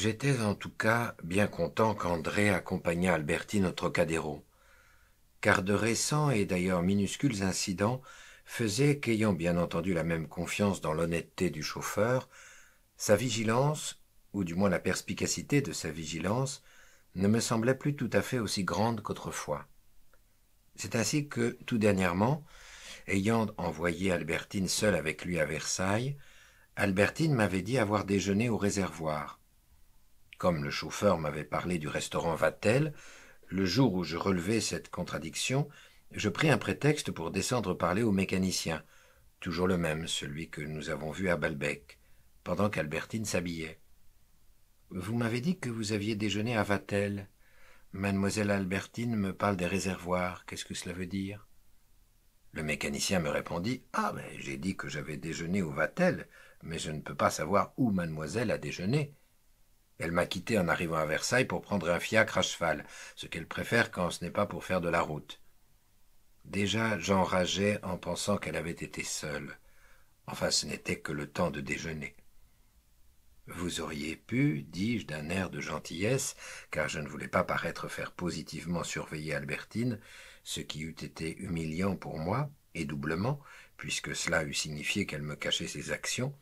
J'étais en tout cas bien content qu'André accompagnât Albertine au Trocadéro, car de récents et d'ailleurs minuscules incidents faisaient qu'ayant bien entendu la même confiance dans l'honnêteté du chauffeur, sa vigilance, ou du moins la perspicacité de sa vigilance, ne me semblait plus tout à fait aussi grande qu'autrefois. C'est ainsi que, tout dernièrement, ayant envoyé Albertine seule avec lui à Versailles, Albertine m'avait dit avoir déjeuné au réservoir, comme le chauffeur m'avait parlé du restaurant Vatel, le jour où je relevai cette contradiction, je pris un prétexte pour descendre parler au mécanicien, toujours le même, celui que nous avons vu à Balbec, pendant qu'Albertine s'habillait. Vous m'avez dit que vous aviez déjeuné à Vatel. Mademoiselle Albertine me parle des réservoirs. Qu'est-ce que cela veut dire Le mécanicien me répondit Ah, mais ben, j'ai dit que j'avais déjeuné au Vatel, mais je ne peux pas savoir où mademoiselle a déjeuné. Elle m'a quitté en arrivant à Versailles pour prendre un fiacre à cheval, ce qu'elle préfère quand ce n'est pas pour faire de la route. Déjà j'enrageais en pensant qu'elle avait été seule. Enfin ce n'était que le temps de déjeuner. Vous auriez pu, dis-je d'un air de gentillesse, car je ne voulais pas paraître faire positivement surveiller Albertine, ce qui eût été humiliant pour moi, et doublement, puisque cela eût signifié qu'elle me cachait ses actions,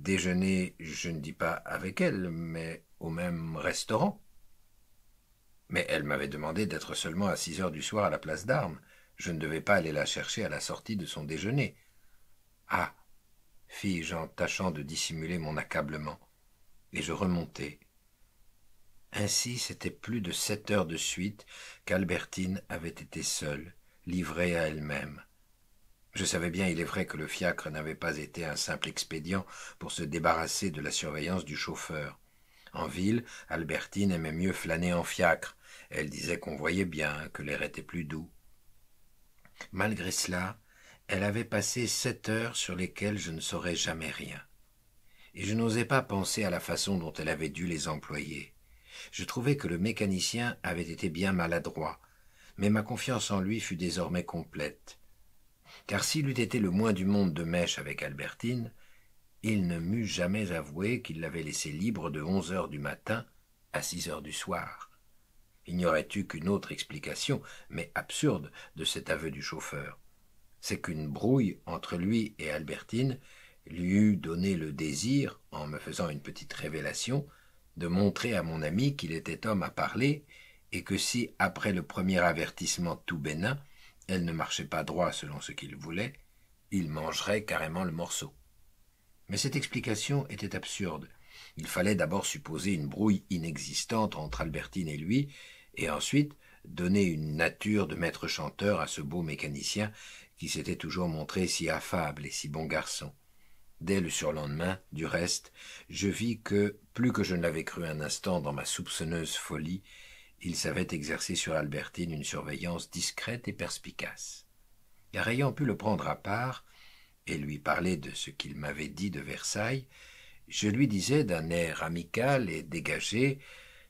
déjeuner, je ne dis pas avec elle, mais au même restaurant. Mais elle m'avait demandé d'être seulement à six heures du soir à la place d'Armes. Je ne devais pas aller la chercher à la sortie de son déjeuner. Ah fis-je en tâchant de dissimuler mon accablement. Et je remontai. Ainsi, c'était plus de sept heures de suite qu'Albertine avait été seule, livrée à elle-même. Je savais bien, il est vrai, que le fiacre n'avait pas été un simple expédient pour se débarrasser de la surveillance du chauffeur. En ville, Albertine aimait mieux flâner en fiacre. Elle disait qu'on voyait bien, que l'air était plus doux. Malgré cela, elle avait passé sept heures sur lesquelles je ne saurais jamais rien. Et je n'osais pas penser à la façon dont elle avait dû les employer. Je trouvais que le mécanicien avait été bien maladroit, mais ma confiance en lui fut désormais complète car s'il eût été le moins du monde de mèche avec Albertine, il ne m'eût jamais avoué qu'il l'avait laissée libre de onze heures du matin à six heures du soir. Il n'y aurait eu qu'une autre explication, mais absurde, de cet aveu du chauffeur. C'est qu'une brouille entre lui et Albertine lui eût donné le désir, en me faisant une petite révélation, de montrer à mon ami qu'il était homme à parler, et que si, après le premier avertissement tout bénin, elle ne marchait pas droit selon ce qu'il voulait, il mangerait carrément le morceau. Mais cette explication était absurde. Il fallait d'abord supposer une brouille inexistante entre Albertine et lui, et ensuite donner une nature de maître chanteur à ce beau mécanicien qui s'était toujours montré si affable et si bon garçon. Dès le surlendemain, du reste, je vis que, plus que je ne l'avais cru un instant dans ma soupçonneuse folie, il savait exercer sur Albertine une surveillance discrète et perspicace. Car ayant pu le prendre à part et lui parler de ce qu'il m'avait dit de Versailles, je lui disais d'un air amical et dégagé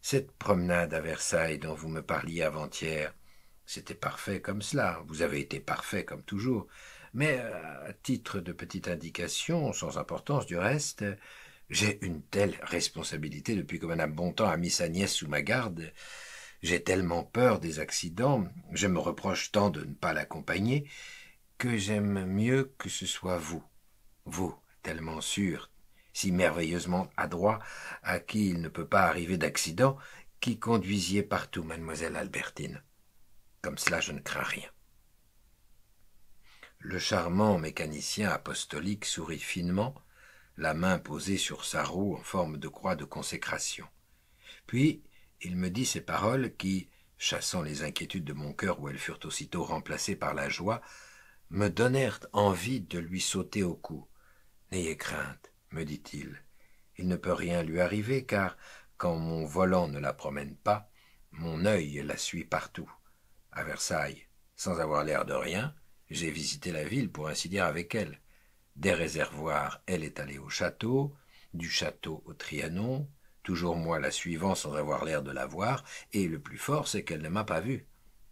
Cette promenade à Versailles dont vous me parliez avant-hier, c'était parfait comme cela, vous avez été parfait comme toujours. Mais euh, à titre de petite indication, sans importance du reste, j'ai une telle responsabilité depuis que Madame Bontemps a mis sa nièce sous ma garde j'ai tellement peur des accidents, je me reproche tant de ne pas l'accompagner, que j'aime mieux que ce soit vous, vous, tellement sûr, si merveilleusement adroit, à qui il ne peut pas arriver d'accident, qui conduisiez partout mademoiselle Albertine. Comme cela je ne crains rien. Le charmant mécanicien apostolique sourit finement, la main posée sur sa roue en forme de croix de consécration. Puis, il me dit ces paroles qui, chassant les inquiétudes de mon cœur où elles furent aussitôt remplacées par la joie, me donnèrent envie de lui sauter au cou. N'ayez crainte, me dit-il. Il ne peut rien lui arriver, car, quand mon volant ne la promène pas, mon œil la suit partout. À Versailles, sans avoir l'air de rien, j'ai visité la ville pour ainsi dire avec elle. Des réservoirs, elle est allée au château, du château au Trianon, Toujours moi la suivant sans avoir l'air de la voir, et le plus fort, c'est qu'elle ne m'a pas vu.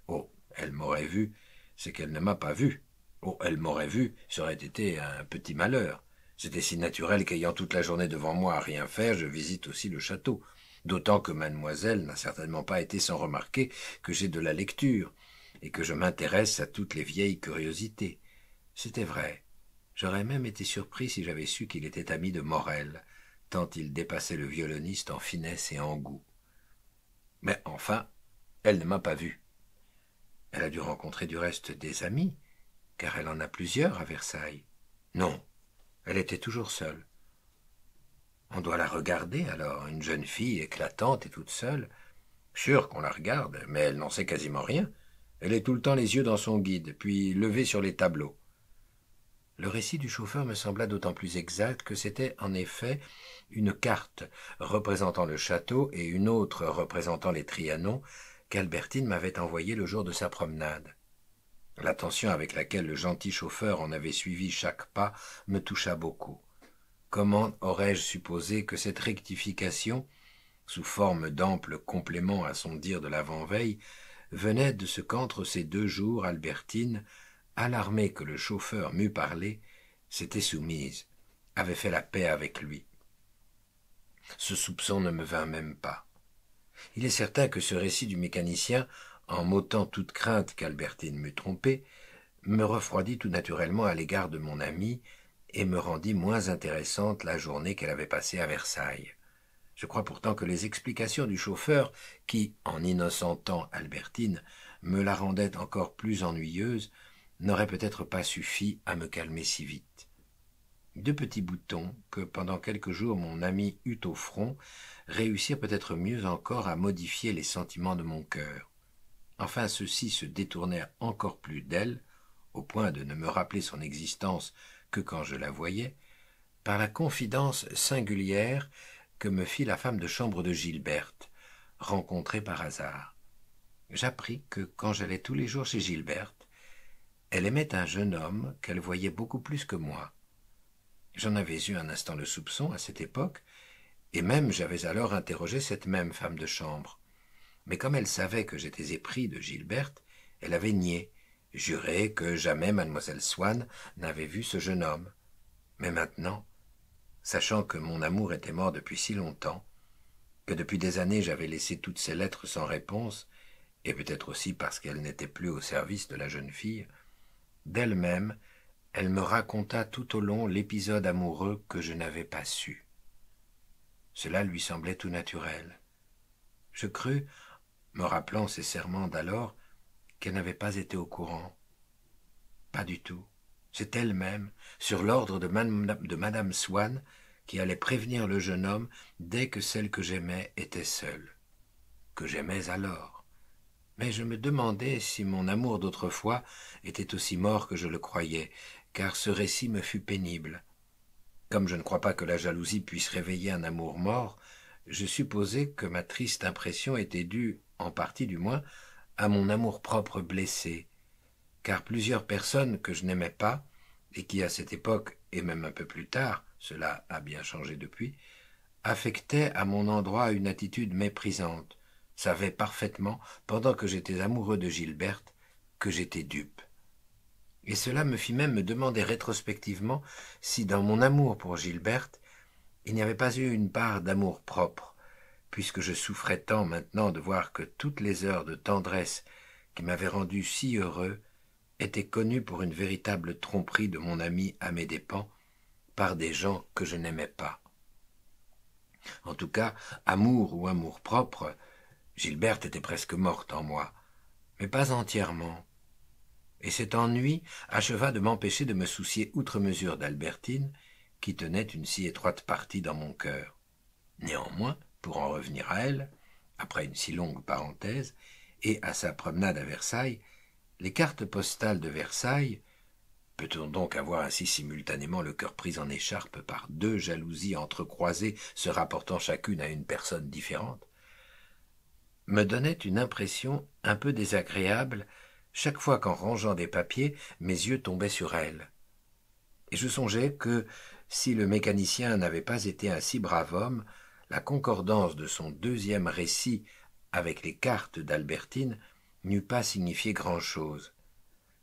Oh, elle m'aurait vu, c'est qu'elle ne m'a pas vu. Oh, elle m'aurait vu, ça aurait été un petit malheur. C'était si naturel qu'ayant toute la journée devant moi à rien faire, je visite aussi le château. D'autant que mademoiselle n'a certainement pas été sans remarquer que j'ai de la lecture, et que je m'intéresse à toutes les vieilles curiosités. C'était vrai. J'aurais même été surpris si j'avais su qu'il était ami de Morel, tant il dépassait le violoniste en finesse et en goût. Mais enfin, elle ne m'a pas vu. Elle a dû rencontrer du reste des amis, car elle en a plusieurs à Versailles. Non, elle était toujours seule. On doit la regarder alors, une jeune fille éclatante et toute seule. Sûr qu'on la regarde, mais elle n'en sait quasiment rien. Elle est tout le temps les yeux dans son guide, puis levée sur les tableaux. Le récit du chauffeur me sembla d'autant plus exact que c'était en effet une carte représentant le château et une autre représentant les Trianons qu'Albertine m'avait envoyée le jour de sa promenade. L'attention avec laquelle le gentil chauffeur en avait suivi chaque pas me toucha beaucoup. Comment aurais-je supposé que cette rectification, sous forme d'ample complément à son dire de l'avant-veille, venait de ce qu'entre ces deux jours Albertine alarmée que le chauffeur m'eût parlé, s'était soumise, avait fait la paix avec lui. Ce soupçon ne me vint même pas. Il est certain que ce récit du mécanicien, en m'ôtant toute crainte qu'Albertine m'eût trompée, me refroidit tout naturellement à l'égard de mon amie et me rendit moins intéressante la journée qu'elle avait passée à Versailles. Je crois pourtant que les explications du chauffeur, qui, en innocentant Albertine, me la rendaient encore plus ennuyeuse, n'aurait peut-être pas suffi à me calmer si vite. Deux petits boutons que pendant quelques jours mon ami eut au front réussirent peut-être mieux encore à modifier les sentiments de mon cœur. Enfin ceux-ci se détournèrent encore plus d'elle, au point de ne me rappeler son existence que quand je la voyais, par la confidence singulière que me fit la femme de chambre de Gilberte, rencontrée par hasard. J'appris que quand j'allais tous les jours chez Gilberte, elle aimait un jeune homme qu'elle voyait beaucoup plus que moi. J'en avais eu un instant le soupçon à cette époque, et même j'avais alors interrogé cette même femme de chambre. Mais comme elle savait que j'étais épris de Gilberte, elle avait nié, juré que jamais mademoiselle Swann n'avait vu ce jeune homme. Mais maintenant, sachant que mon amour était mort depuis si longtemps, que depuis des années j'avais laissé toutes ces lettres sans réponse, et peut-être aussi parce qu'elles n'étaient plus au service de la jeune fille, D'elle-même, elle me raconta tout au long l'épisode amoureux que je n'avais pas su. Cela lui semblait tout naturel. Je crus, me rappelant ses serments d'alors, qu'elle n'avait pas été au courant. Pas du tout. C'est elle-même, sur l'ordre de, de Madame Swann, qui allait prévenir le jeune homme dès que celle que j'aimais était seule. Que j'aimais alors mais je me demandais si mon amour d'autrefois était aussi mort que je le croyais, car ce récit me fut pénible. Comme je ne crois pas que la jalousie puisse réveiller un amour mort, je supposais que ma triste impression était due, en partie du moins, à mon amour-propre blessé, car plusieurs personnes que je n'aimais pas, et qui à cette époque, et même un peu plus tard, cela a bien changé depuis, affectaient à mon endroit une attitude méprisante, savait parfaitement, pendant que j'étais amoureux de Gilberte, que j'étais dupe. Et cela me fit même me demander rétrospectivement si dans mon amour pour Gilberte, il n'y avait pas eu une part d'amour propre, puisque je souffrais tant maintenant de voir que toutes les heures de tendresse qui m'avaient rendu si heureux étaient connues pour une véritable tromperie de mon ami à mes dépens par des gens que je n'aimais pas. En tout cas, amour ou amour propre, Gilberte était presque morte en moi, mais pas entièrement. Et cet ennui acheva de m'empêcher de me soucier outre mesure d'Albertine, qui tenait une si étroite partie dans mon cœur. Néanmoins, pour en revenir à elle, après une si longue parenthèse, et à sa promenade à Versailles, les cartes postales de Versailles, peut-on donc avoir ainsi simultanément le cœur pris en écharpe par deux jalousies entrecroisées se rapportant chacune à une personne différente me donnait une impression un peu désagréable chaque fois qu'en rangeant des papiers, mes yeux tombaient sur elle. Et je songeais que, si le mécanicien n'avait pas été un si brave homme, la concordance de son deuxième récit avec les cartes d'Albertine n'eût pas signifié grand-chose.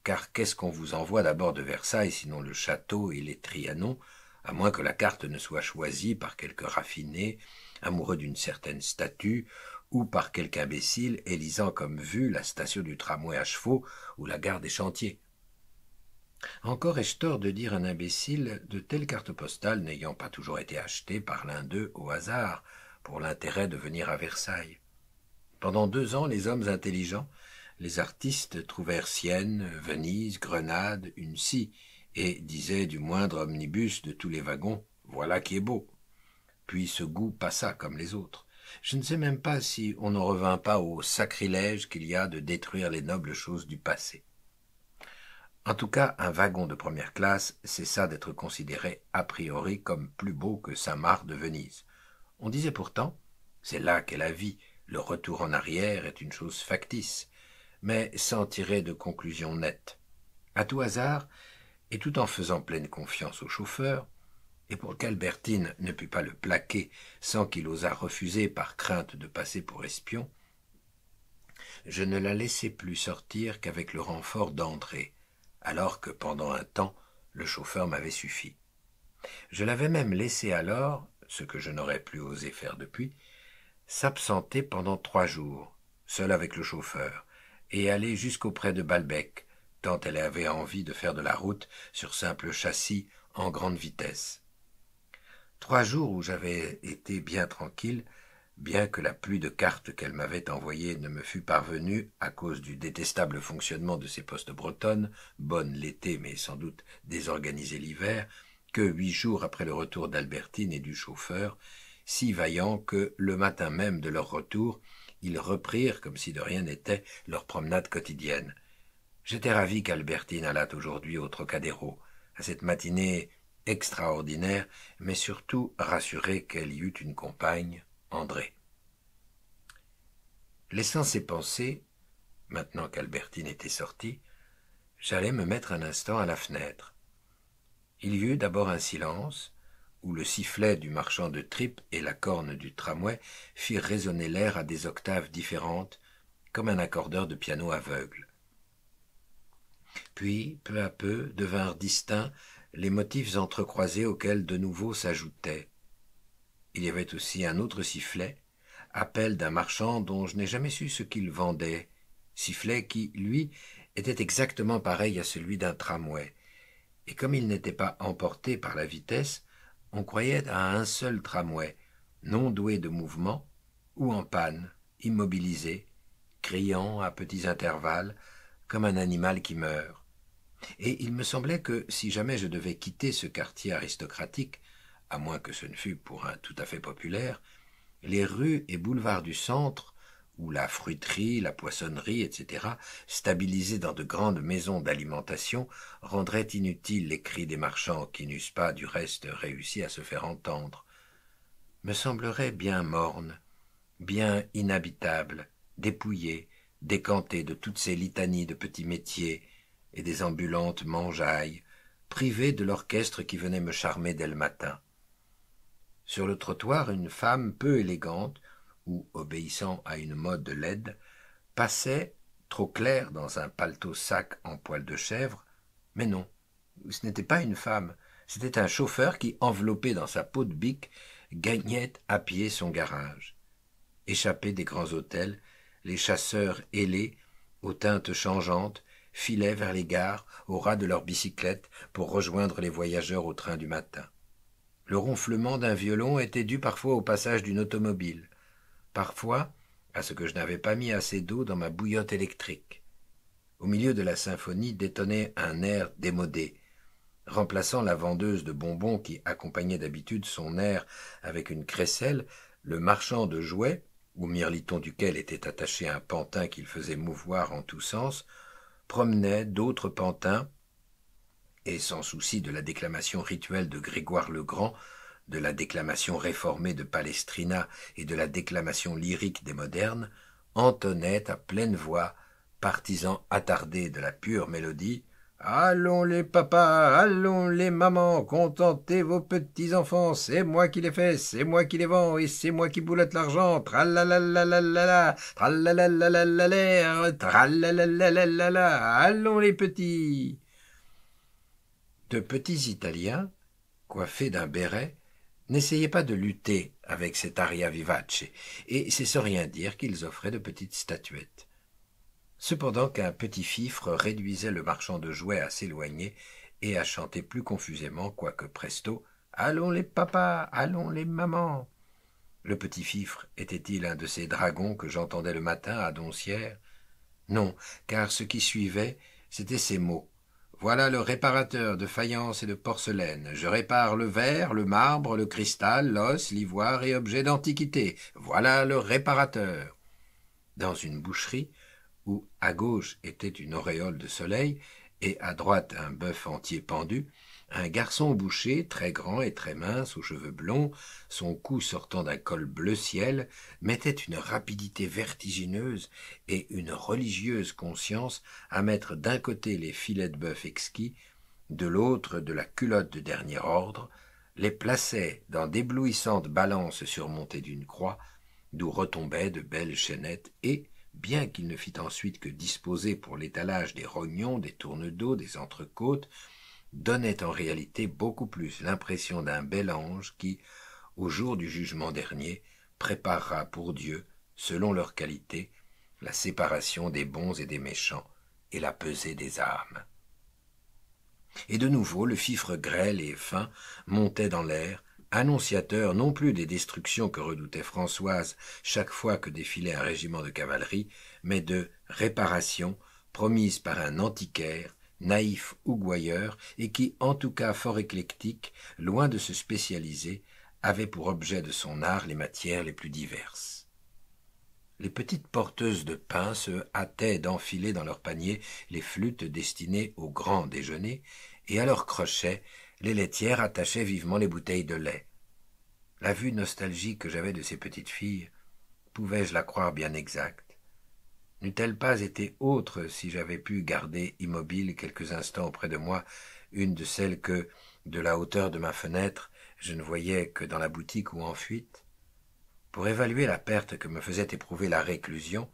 Car qu'est-ce qu'on vous envoie d'abord de Versailles sinon le château et les Trianon, à moins que la carte ne soit choisie par quelque raffiné, amoureux d'une certaine statue, ou par quelque imbécile élisant comme vue la station du tramway à chevaux ou la gare des chantiers. Encore ai-je tort de dire un imbécile, de telles cartes postales n'ayant pas toujours été achetées par l'un d'eux au hasard, pour l'intérêt de venir à Versailles. Pendant deux ans, les hommes intelligents, les artistes trouvèrent Sienne, Venise, Grenade, une scie, et disaient du moindre omnibus de tous les wagons Voilà qui est beau. Puis ce goût passa comme les autres. Je ne sais même pas si on ne revint pas au sacrilège qu'il y a de détruire les nobles choses du passé. En tout cas, un wagon de première classe cessa d'être considéré a priori comme plus beau que Saint-Marc de Venise. On disait pourtant, c'est là qu'est la vie, le retour en arrière est une chose factice, mais sans tirer de conclusion nette. À tout hasard, et tout en faisant pleine confiance au chauffeur, et pour qu'Albertine ne pût pas le plaquer sans qu'il osât refuser par crainte de passer pour espion, je ne la laissai plus sortir qu'avec le renfort d'entrée, alors que pendant un temps le chauffeur m'avait suffi. Je l'avais même laissée alors, ce que je n'aurais plus osé faire depuis, s'absenter pendant trois jours, seul avec le chauffeur, et aller jusqu'auprès de Balbec, tant elle avait envie de faire de la route sur simple châssis en grande vitesse. Trois jours où j'avais été bien tranquille, bien que la pluie de cartes qu'elle m'avait envoyées ne me fût parvenue à cause du détestable fonctionnement de ces postes bretonnes, bonnes l'été mais sans doute désorganisées l'hiver, que huit jours après le retour d'Albertine et du chauffeur, si vaillants que, le matin même de leur retour, ils reprirent, comme si de rien n'était, leur promenade quotidienne. J'étais ravi qu'Albertine allât aujourd'hui au Trocadéro, à cette matinée extraordinaire, mais surtout rassuré qu'elle y eût une compagne, André. Laissant ses pensées, maintenant qu'Albertine était sortie, j'allai me mettre un instant à la fenêtre. Il y eut d'abord un silence, où le sifflet du marchand de tripes et la corne du tramway firent résonner l'air à des octaves différentes, comme un accordeur de piano aveugle. Puis, peu à peu, devinrent distincts les motifs entrecroisés auxquels de nouveau s'ajoutaient. Il y avait aussi un autre sifflet, appel d'un marchand dont je n'ai jamais su ce qu'il vendait, sifflet qui, lui, était exactement pareil à celui d'un tramway, et comme il n'était pas emporté par la vitesse, on croyait à un seul tramway, non doué de mouvement, ou en panne, immobilisé, criant à petits intervalles, comme un animal qui meurt. Et il me semblait que si jamais je devais quitter ce quartier aristocratique, à moins que ce ne fût pour un tout à fait populaire, les rues et boulevards du centre, où la fruiterie, la poissonnerie, etc., stabilisées dans de grandes maisons d'alimentation, rendraient inutiles les cris des marchands qui n'eussent pas du reste réussi à se faire entendre, me semblerait bien morne, bien inhabitable, dépouillé, décanté de toutes ces litanies de petits métiers, et des ambulantes mangeailles, privées de l'orchestre qui venait me charmer dès le matin. Sur le trottoir, une femme peu élégante, ou obéissant à une mode laide, passait, trop claire dans un paletot sac en poil de chèvre, mais non, ce n'était pas une femme, c'était un chauffeur qui, enveloppé dans sa peau de bique, gagnait à pied son garage. Échappés des grands hôtels, les chasseurs ailés, aux teintes changeantes, filaient vers les gares au ras de leurs bicyclettes pour rejoindre les voyageurs au train du matin. Le ronflement d'un violon était dû parfois au passage d'une automobile, parfois à ce que je n'avais pas mis assez d'eau dans ma bouillotte électrique. Au milieu de la symphonie détonnait un air démodé, remplaçant la vendeuse de bonbons qui accompagnait d'habitude son air avec une crécelle, le marchand de jouets, au mirliton duquel était attaché un pantin qu'il faisait mouvoir en tous sens, promenaient d'autres pantins, et sans souci de la déclamation rituelle de Grégoire le Grand, de la déclamation réformée de Palestrina et de la déclamation lyrique des modernes, entonnaient à pleine voix, partisans attardés de la pure mélodie, Allons les papas, allons les mamans, contentez vos petits-enfants, c'est moi qui les fais, c'est moi qui les vends, et c'est moi qui boulette l'argent, tralalalalala, tralalalalala, tralalalalala, allons les petits. De petits Italiens, coiffés d'un béret, n'essayaient pas de lutter avec cet aria vivace, et c'est sans rien dire qu'ils offraient de petites statuettes cependant qu'un petit fifre réduisait le marchand de jouets à s'éloigner et à chanter plus confusément quoique presto allons les papas allons les mamans le petit fifre était-il un de ces dragons que j'entendais le matin à doncières non car ce qui suivait c'était ces mots voilà le réparateur de faïence et de porcelaine. Je répare le verre, le marbre, le cristal, l'os, l'ivoire et objets d'antiquité. Voilà le réparateur. Dans une boucherie, où à gauche était une auréole de soleil, et à droite un bœuf entier pendu, un garçon bouché, très grand et très mince, aux cheveux blonds, son cou sortant d'un col bleu ciel, mettait une rapidité vertigineuse et une religieuse conscience à mettre d'un côté les filets de bœuf exquis, de l'autre de la culotte de dernier ordre, les plaçait dans d'éblouissantes balances surmontées d'une croix, d'où retombaient de belles chaînettes et, bien qu'il ne fît ensuite que disposer pour l'étalage des rognons, des tournes d'eau, des entrecôtes, donnait en réalité beaucoup plus l'impression d'un bel ange qui, au jour du jugement dernier, préparera pour Dieu, selon leur qualité, la séparation des bons et des méchants et la pesée des âmes. Et de nouveau, le fifre grêle et fin montait dans l'air, annonciateur non plus des destructions que redoutait Françoise chaque fois que défilait un régiment de cavalerie, mais de réparations promises par un antiquaire, naïf ou et qui, en tout cas fort éclectique, loin de se spécialiser, avait pour objet de son art les matières les plus diverses. Les petites porteuses de pain se hâtaient d'enfiler dans leurs paniers les flûtes destinées au grand déjeuner, et à leurs crochets les laitières attachaient vivement les bouteilles de lait. La vue nostalgique que j'avais de ces petites filles, pouvais-je la croire bien exacte N'eût-elle pas été autre si j'avais pu garder immobile quelques instants auprès de moi une de celles que, de la hauteur de ma fenêtre, je ne voyais que dans la boutique ou en fuite Pour évaluer la perte que me faisait éprouver la réclusion,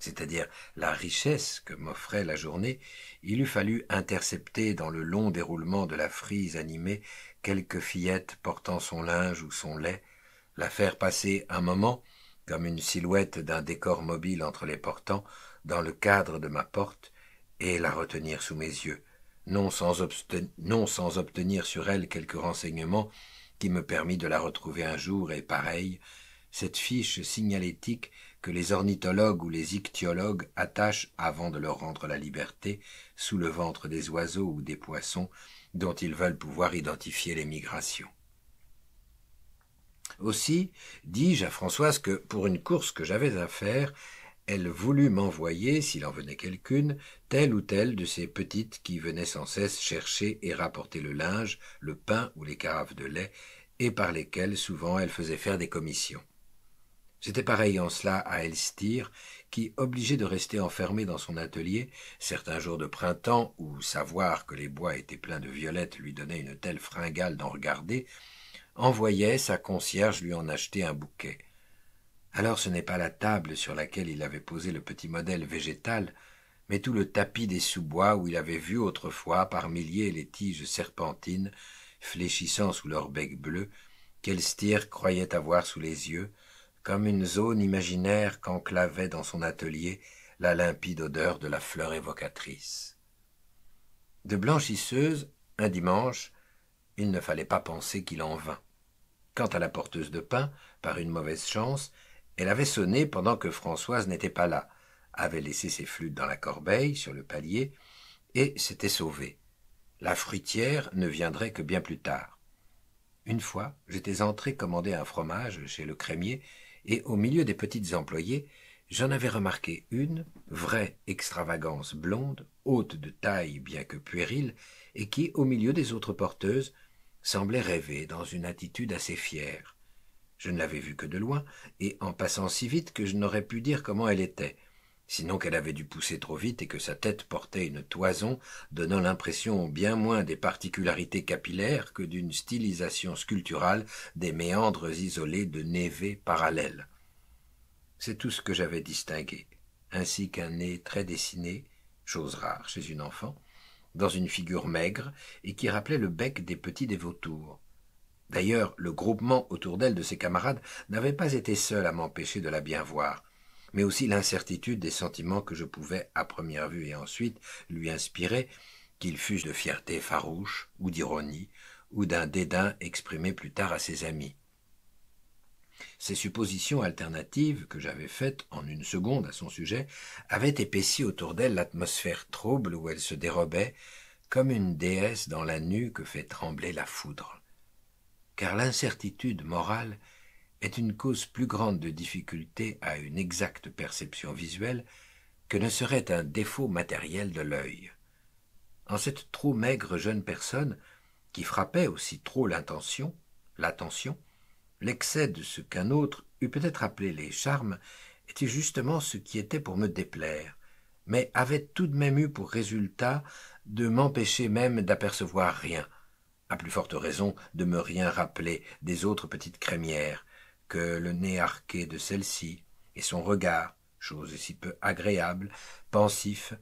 c'est-à-dire la richesse que m'offrait la journée, il eût fallu intercepter dans le long déroulement de la frise animée quelque fillette portant son linge ou son lait, la faire passer un moment, comme une silhouette d'un décor mobile entre les portants, dans le cadre de ma porte, et la retenir sous mes yeux, non sans, obtenir sur elle quelques renseignements qui me permit de la retrouver un jour et pareil, cette fiche signalétique que les ornithologues ou les ichtyologues attachent avant de leur rendre la liberté sous le ventre des oiseaux ou des poissons dont ils veulent pouvoir identifier les migrations. Aussi dis-je à Françoise que, pour une course que j'avais à faire, elle voulut m'envoyer, s'il en venait quelqu'une, telle ou telle de ces petites qui venaient sans cesse chercher et rapporter le linge, le pain ou les carafes de lait, et par lesquelles souvent elle faisait faire des commissions. C'était pareil en cela à Elstir, qui, obligé de rester enfermé dans son atelier, certains jours de printemps, où savoir que les bois étaient pleins de violettes lui donnait une telle fringale d'en regarder, envoyait sa concierge lui en acheter un bouquet. Alors ce n'est pas la table sur laquelle il avait posé le petit modèle végétal, mais tout le tapis des sous-bois où il avait vu autrefois par milliers les tiges serpentines fléchissant sous leur bec bleu qu'Elstir croyait avoir sous les yeux, comme une zone imaginaire qu'enclavait dans son atelier la limpide odeur de la fleur évocatrice. De blanchisseuse, un dimanche, il ne fallait pas penser qu'il en vint. Quant à la porteuse de pain, par une mauvaise chance, elle avait sonné pendant que Françoise n'était pas là, avait laissé ses flûtes dans la corbeille, sur le palier, et s'était sauvée. La fruitière ne viendrait que bien plus tard. Une fois, j'étais entré commander un fromage chez le crémier et au milieu des petites employées, j'en avais remarqué une, vraie extravagance blonde, haute de taille bien que puérile, et qui, au milieu des autres porteuses, semblait rêver dans une attitude assez fière. Je ne l'avais vue que de loin, et en passant si vite que je n'aurais pu dire comment elle était sinon qu'elle avait dû pousser trop vite et que sa tête portait une toison, donnant l'impression bien moins des particularités capillaires que d'une stylisation sculpturale des méandres isolés de névés parallèles. C'est tout ce que j'avais distingué, ainsi qu'un nez très dessiné, chose rare chez une enfant, dans une figure maigre et qui rappelait le bec des petits des vautours. D'ailleurs, le groupement autour d'elle de ses camarades n'avait pas été seul à m'empêcher de la bien voir mais aussi l'incertitude des sentiments que je pouvais, à première vue et ensuite, lui inspirer, qu'ils fussent de fierté farouche, ou d'ironie, ou d'un dédain exprimé plus tard à ses amis. Ces suppositions alternatives que j'avais faites en une seconde à son sujet avaient épaissi autour d'elle l'atmosphère trouble où elle se dérobait, comme une déesse dans la nue que fait trembler la foudre. Car l'incertitude morale est une cause plus grande de difficulté à une exacte perception visuelle que ne serait un défaut matériel de l'œil. En cette trop maigre jeune personne, qui frappait aussi trop l'intention, l'attention, l'excès de ce qu'un autre eût peut-être appelé les charmes était justement ce qui était pour me déplaire, mais avait tout de même eu pour résultat de m'empêcher même d'apercevoir rien, à plus forte raison de me rien rappeler des autres petites crémières, que le nez arqué de celle-ci, et son regard, chose si peu agréable, pensif,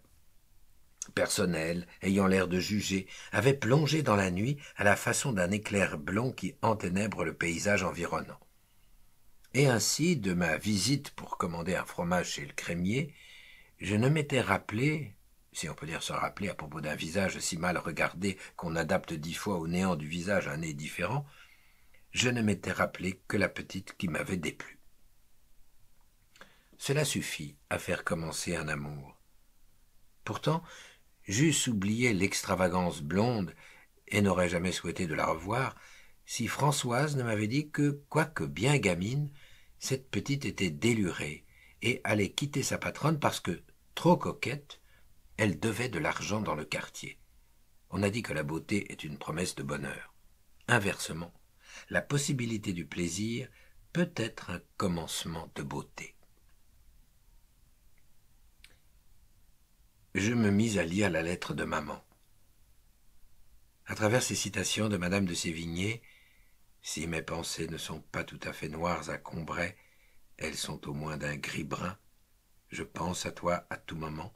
personnel, ayant l'air de juger, avait plongé dans la nuit à la façon d'un éclair blond qui enténèbre le paysage environnant. Et ainsi, de ma visite pour commander un fromage chez le crémier, je ne m'étais rappelé, si on peut dire se rappeler à propos d'un visage si mal regardé qu'on adapte dix fois au néant du visage un nez différent, je ne m'étais rappelé que la petite qui m'avait déplu. Cela suffit à faire commencer un amour. Pourtant, j'eusse oublié l'extravagance blonde et n'aurais jamais souhaité de la revoir si Françoise ne m'avait dit que, quoique bien gamine, cette petite était délurée et allait quitter sa patronne parce que, trop coquette, elle devait de l'argent dans le quartier. On a dit que la beauté est une promesse de bonheur. Inversement, la possibilité du plaisir peut être un commencement de beauté. Je me mis à lire la lettre de maman. À travers ces citations de madame de Sévigné, si mes pensées ne sont pas tout à fait noires à Combray, elles sont au moins d'un gris brun. Je pense à toi à tout moment.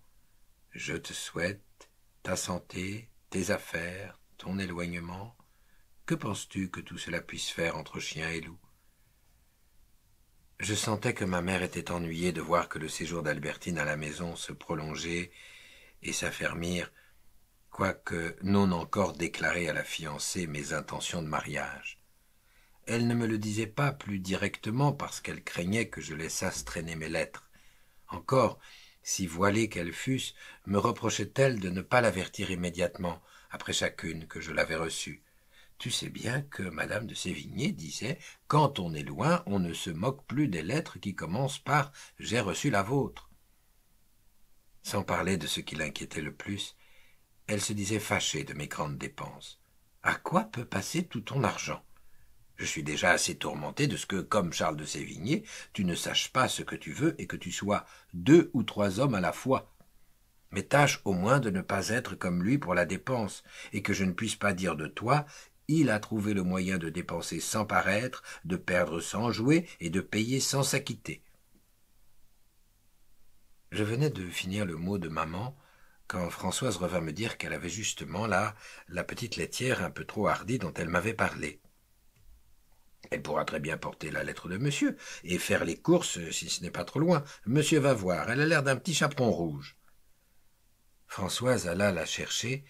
Je te souhaite ta santé, tes affaires, ton éloignement, que penses-tu que tout cela puisse faire entre chien et loup Je sentais que ma mère était ennuyée de voir que le séjour d'Albertine à la maison se prolongeait et s'affermir, quoique non encore déclarer à la fiancée mes intentions de mariage. Elle ne me le disait pas plus directement parce qu'elle craignait que je laissasse traîner mes lettres. Encore, si voilée qu'elle fussent me reprochait-elle de ne pas l'avertir immédiatement, après chacune, que je l'avais reçue. Tu sais bien que madame de Sévigné disait Quand on est loin, on ne se moque plus des lettres qui commencent par J'ai reçu la vôtre. Sans parler de ce qui l'inquiétait le plus, elle se disait fâchée de mes grandes dépenses. À quoi peut passer tout ton argent Je suis déjà assez tourmentée de ce que, comme Charles de Sévigné, tu ne saches pas ce que tu veux et que tu sois deux ou trois hommes à la fois mais tâche au moins de ne pas être comme lui pour la dépense, et que je ne puisse pas dire de toi il a trouvé le moyen de dépenser sans paraître, de perdre sans jouer et de payer sans s'acquitter. Je venais de finir le mot de maman quand Françoise revint me dire qu'elle avait justement là la petite laitière un peu trop hardie dont elle m'avait parlé. Elle pourra très bien porter la lettre de monsieur et faire les courses si ce n'est pas trop loin. Monsieur va voir, elle a l'air d'un petit chaperon rouge. Françoise alla la chercher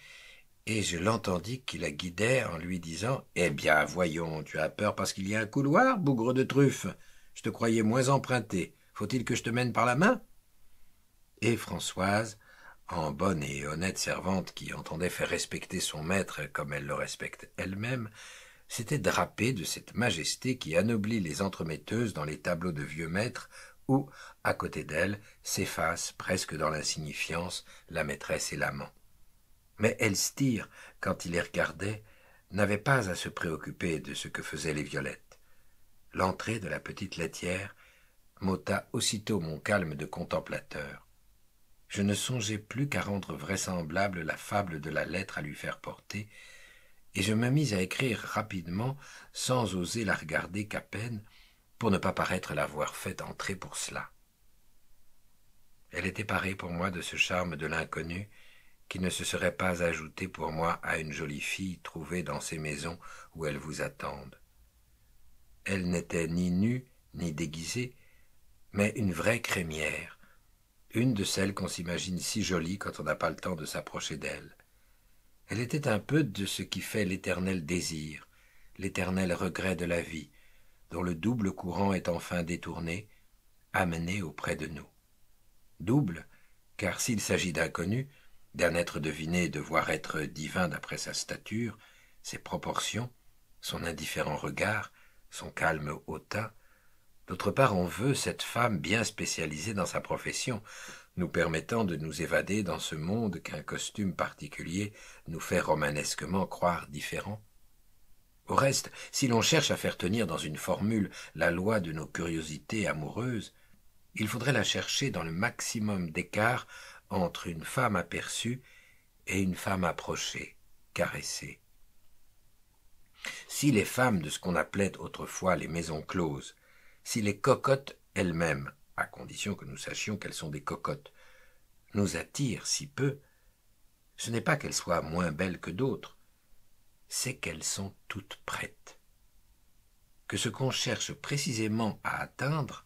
et je l'entendis qui la guidait en lui disant Eh bien, voyons, tu as peur parce qu'il y a un couloir, bougre de truffe Je te croyais moins emprunté. Faut-il que je te mène par la main Et Françoise, en bonne et honnête servante qui entendait faire respecter son maître comme elle le respecte elle-même, s'était drapée de cette majesté qui anoblit les entremetteuses dans les tableaux de vieux maîtres où, à côté d'elle, s'effacent presque dans l'insignifiance la maîtresse et l'amant mais Elstir, quand il les regardait, n'avait pas à se préoccuper de ce que faisaient les violettes. L'entrée de la petite laitière m'ôta aussitôt mon calme de contemplateur. Je ne songeais plus qu'à rendre vraisemblable la fable de la lettre à lui faire porter, et je me mis à écrire rapidement, sans oser la regarder qu'à peine, pour ne pas paraître l'avoir faite entrer pour cela. Elle était parée pour moi de ce charme de l'inconnu qui ne se serait pas ajoutée pour moi à une jolie fille trouvée dans ces maisons où elles vous attendent. Elle n'était ni nue ni déguisée, mais une vraie crémière, une de celles qu'on s'imagine si jolie quand on n'a pas le temps de s'approcher d'elle. Elle était un peu de ce qui fait l'éternel désir, l'éternel regret de la vie, dont le double courant est enfin détourné, amené auprès de nous. Double, car s'il s'agit d'inconnus, d'un être deviné devoir être divin d'après sa stature, ses proportions, son indifférent regard, son calme hautain. D'autre part, on veut cette femme bien spécialisée dans sa profession, nous permettant de nous évader dans ce monde qu'un costume particulier nous fait romanesquement croire différent. Au reste, si l'on cherche à faire tenir dans une formule la loi de nos curiosités amoureuses, il faudrait la chercher dans le maximum d'écart entre une femme aperçue et une femme approchée, caressée. Si les femmes de ce qu'on appelait autrefois les maisons closes, si les cocottes elles-mêmes, à condition que nous sachions qu'elles sont des cocottes, nous attirent si peu, ce n'est pas qu'elles soient moins belles que d'autres, c'est qu'elles sont toutes prêtes. Que ce qu'on cherche précisément à atteindre,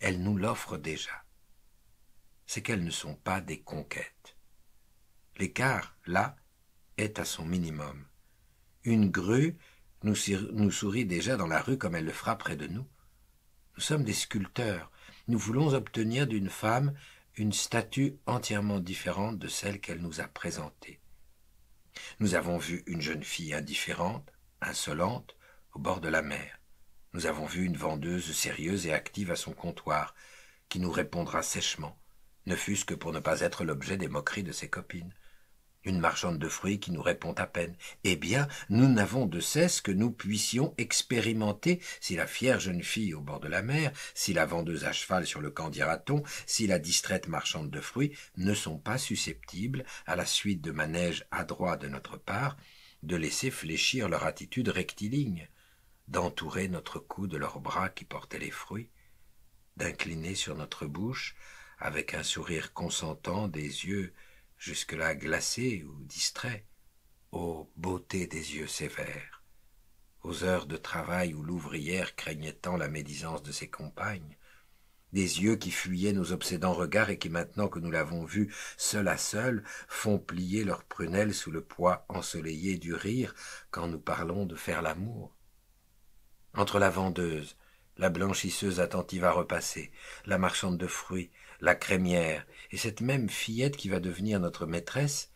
elles nous l'offrent déjà c'est qu'elles ne sont pas des conquêtes. L'écart, là, est à son minimum. Une grue nous, sourit déjà dans la rue comme elle le fera près de nous. Nous sommes des sculpteurs. Nous voulons obtenir d'une femme une statue entièrement différente de celle qu'elle nous a présentée. Nous avons vu une jeune fille indifférente, insolente, au bord de la mer. Nous avons vu une vendeuse sérieuse et active à son comptoir, qui nous répondra sèchement, ne fût-ce que pour ne pas être l'objet des moqueries de ses copines. Une marchande de fruits qui nous répond à peine. Eh bien, nous n'avons de cesse que nous puissions expérimenter si la fière jeune fille au bord de la mer, si la vendeuse à cheval sur le camp dira si la distraite marchande de fruits ne sont pas susceptibles, à la suite de manèges adroits de notre part, de laisser fléchir leur attitude rectiligne, d'entourer notre cou de leurs bras qui portaient les fruits, d'incliner sur notre bouche avec un sourire consentant des yeux jusque-là glacés ou distraits. Ô beauté des yeux sévères Aux heures de travail où l'ouvrière craignait tant la médisance de ses compagnes, des yeux qui fuyaient nos obsédants regards et qui, maintenant que nous l'avons vue seul à seule, font plier leurs prunelles sous le poids ensoleillé du rire quand nous parlons de faire l'amour. Entre la vendeuse, la blanchisseuse attentive à repasser, la marchande de fruits, la crémière et cette même fillette qui va devenir notre maîtresse,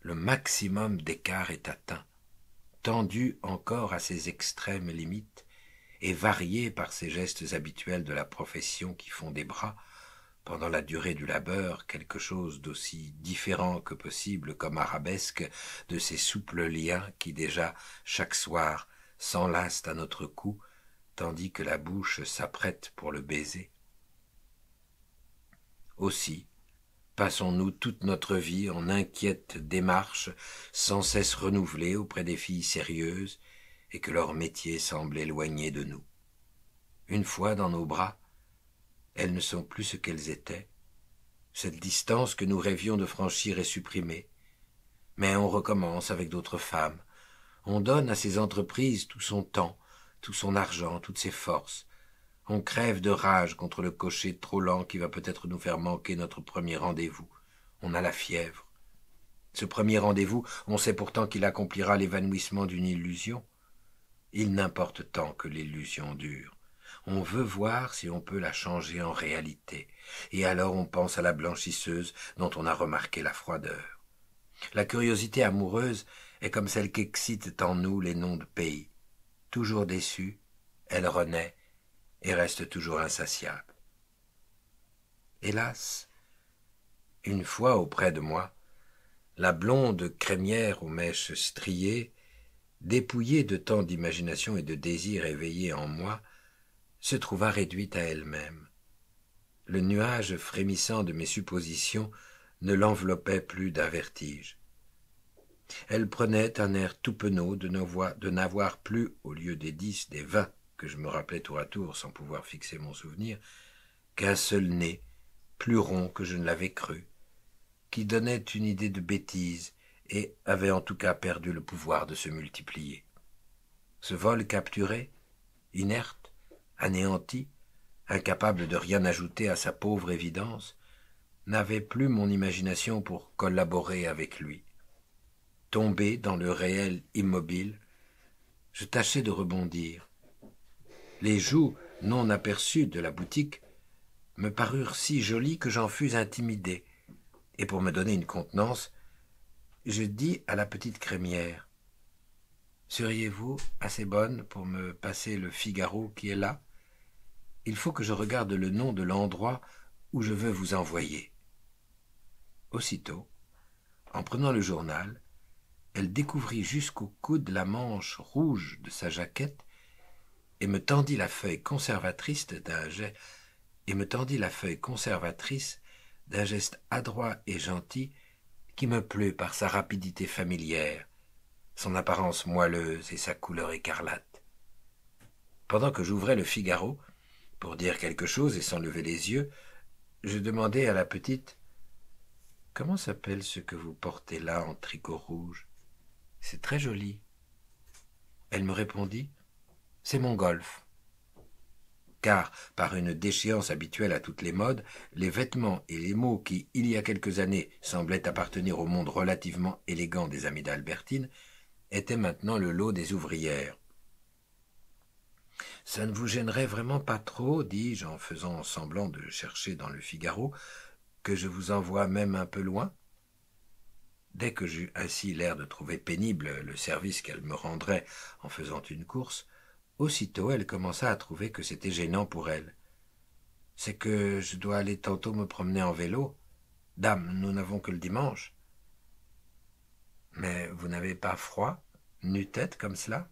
le maximum d'écart est atteint, tendu encore à ses extrêmes limites et varié par ces gestes habituels de la profession qui font des bras, pendant la durée du labeur, quelque chose d'aussi différent que possible comme arabesque de ces souples liens qui déjà, chaque soir, s'enlacent à notre cou, tandis que la bouche s'apprête pour le baiser. Aussi, passons-nous toute notre vie en inquiète démarche, sans cesse renouvelée auprès des filles sérieuses, et que leur métier semble éloigné de nous. Une fois dans nos bras, elles ne sont plus ce qu'elles étaient, cette distance que nous rêvions de franchir est supprimée, mais on recommence avec d'autres femmes, on donne à ces entreprises tout son temps, tout son argent, toutes ses forces, on crève de rage contre le cocher trop lent qui va peut-être nous faire manquer notre premier rendez-vous. On a la fièvre. Ce premier rendez-vous, on sait pourtant qu'il accomplira l'évanouissement d'une illusion. Il n'importe tant que l'illusion dure. On veut voir si on peut la changer en réalité, et alors on pense à la blanchisseuse dont on a remarqué la froideur. La curiosité amoureuse est comme celle qu'excitent en nous les noms de pays. Toujours déçue, elle renaît et reste toujours insatiable. Hélas, une fois auprès de moi, la blonde crémière aux mèches striées, dépouillée de tant d'imagination et de désir éveillés en moi, se trouva réduite à elle-même. Le nuage frémissant de mes suppositions ne l'enveloppait plus d'un vertige. Elle prenait un air tout penaud de n'avoir plus, au lieu des dix, des vingt, que je me rappelais tour à tour sans pouvoir fixer mon souvenir, qu'un seul nez, plus rond que je ne l'avais cru, qui donnait une idée de bêtise et avait en tout cas perdu le pouvoir de se multiplier. Ce vol capturé, inerte, anéanti, incapable de rien ajouter à sa pauvre évidence, n'avait plus mon imagination pour collaborer avec lui. Tombé dans le réel immobile, je tâchais de rebondir, les joues non aperçues de la boutique me parurent si jolies que j'en fus intimidé, et pour me donner une contenance, je dis à la petite crémière Seriez-vous assez bonne pour me passer le Figaro qui est là Il faut que je regarde le nom de l'endroit où je veux vous envoyer. Aussitôt, en prenant le journal, elle découvrit jusqu'au coude la manche rouge de sa jaquette et me tendit la feuille conservatrice d'un geste adroit et gentil qui me plut par sa rapidité familière, son apparence moelleuse et sa couleur écarlate. Pendant que j'ouvrais le Figaro, pour dire quelque chose et sans lever les yeux, je demandai à la petite Comment s'appelle ce que vous portez là en tricot rouge C'est très joli. Elle me répondit c'est mon golf. Car, par une déchéance habituelle à toutes les modes, les vêtements et les mots qui, il y a quelques années, semblaient appartenir au monde relativement élégant des amis d'Albertine, étaient maintenant le lot des ouvrières. Ça ne vous gênerait vraiment pas trop, dis-je en faisant semblant de chercher dans le Figaro, que je vous envoie même un peu loin Dès que j'eus ainsi l'air de trouver pénible le service qu'elle me rendrait en faisant une course, Aussitôt, elle commença à trouver que c'était gênant pour elle. C'est que je dois aller tantôt me promener en vélo. Dame, nous n'avons que le dimanche. Mais vous n'avez pas froid, nu-tête comme cela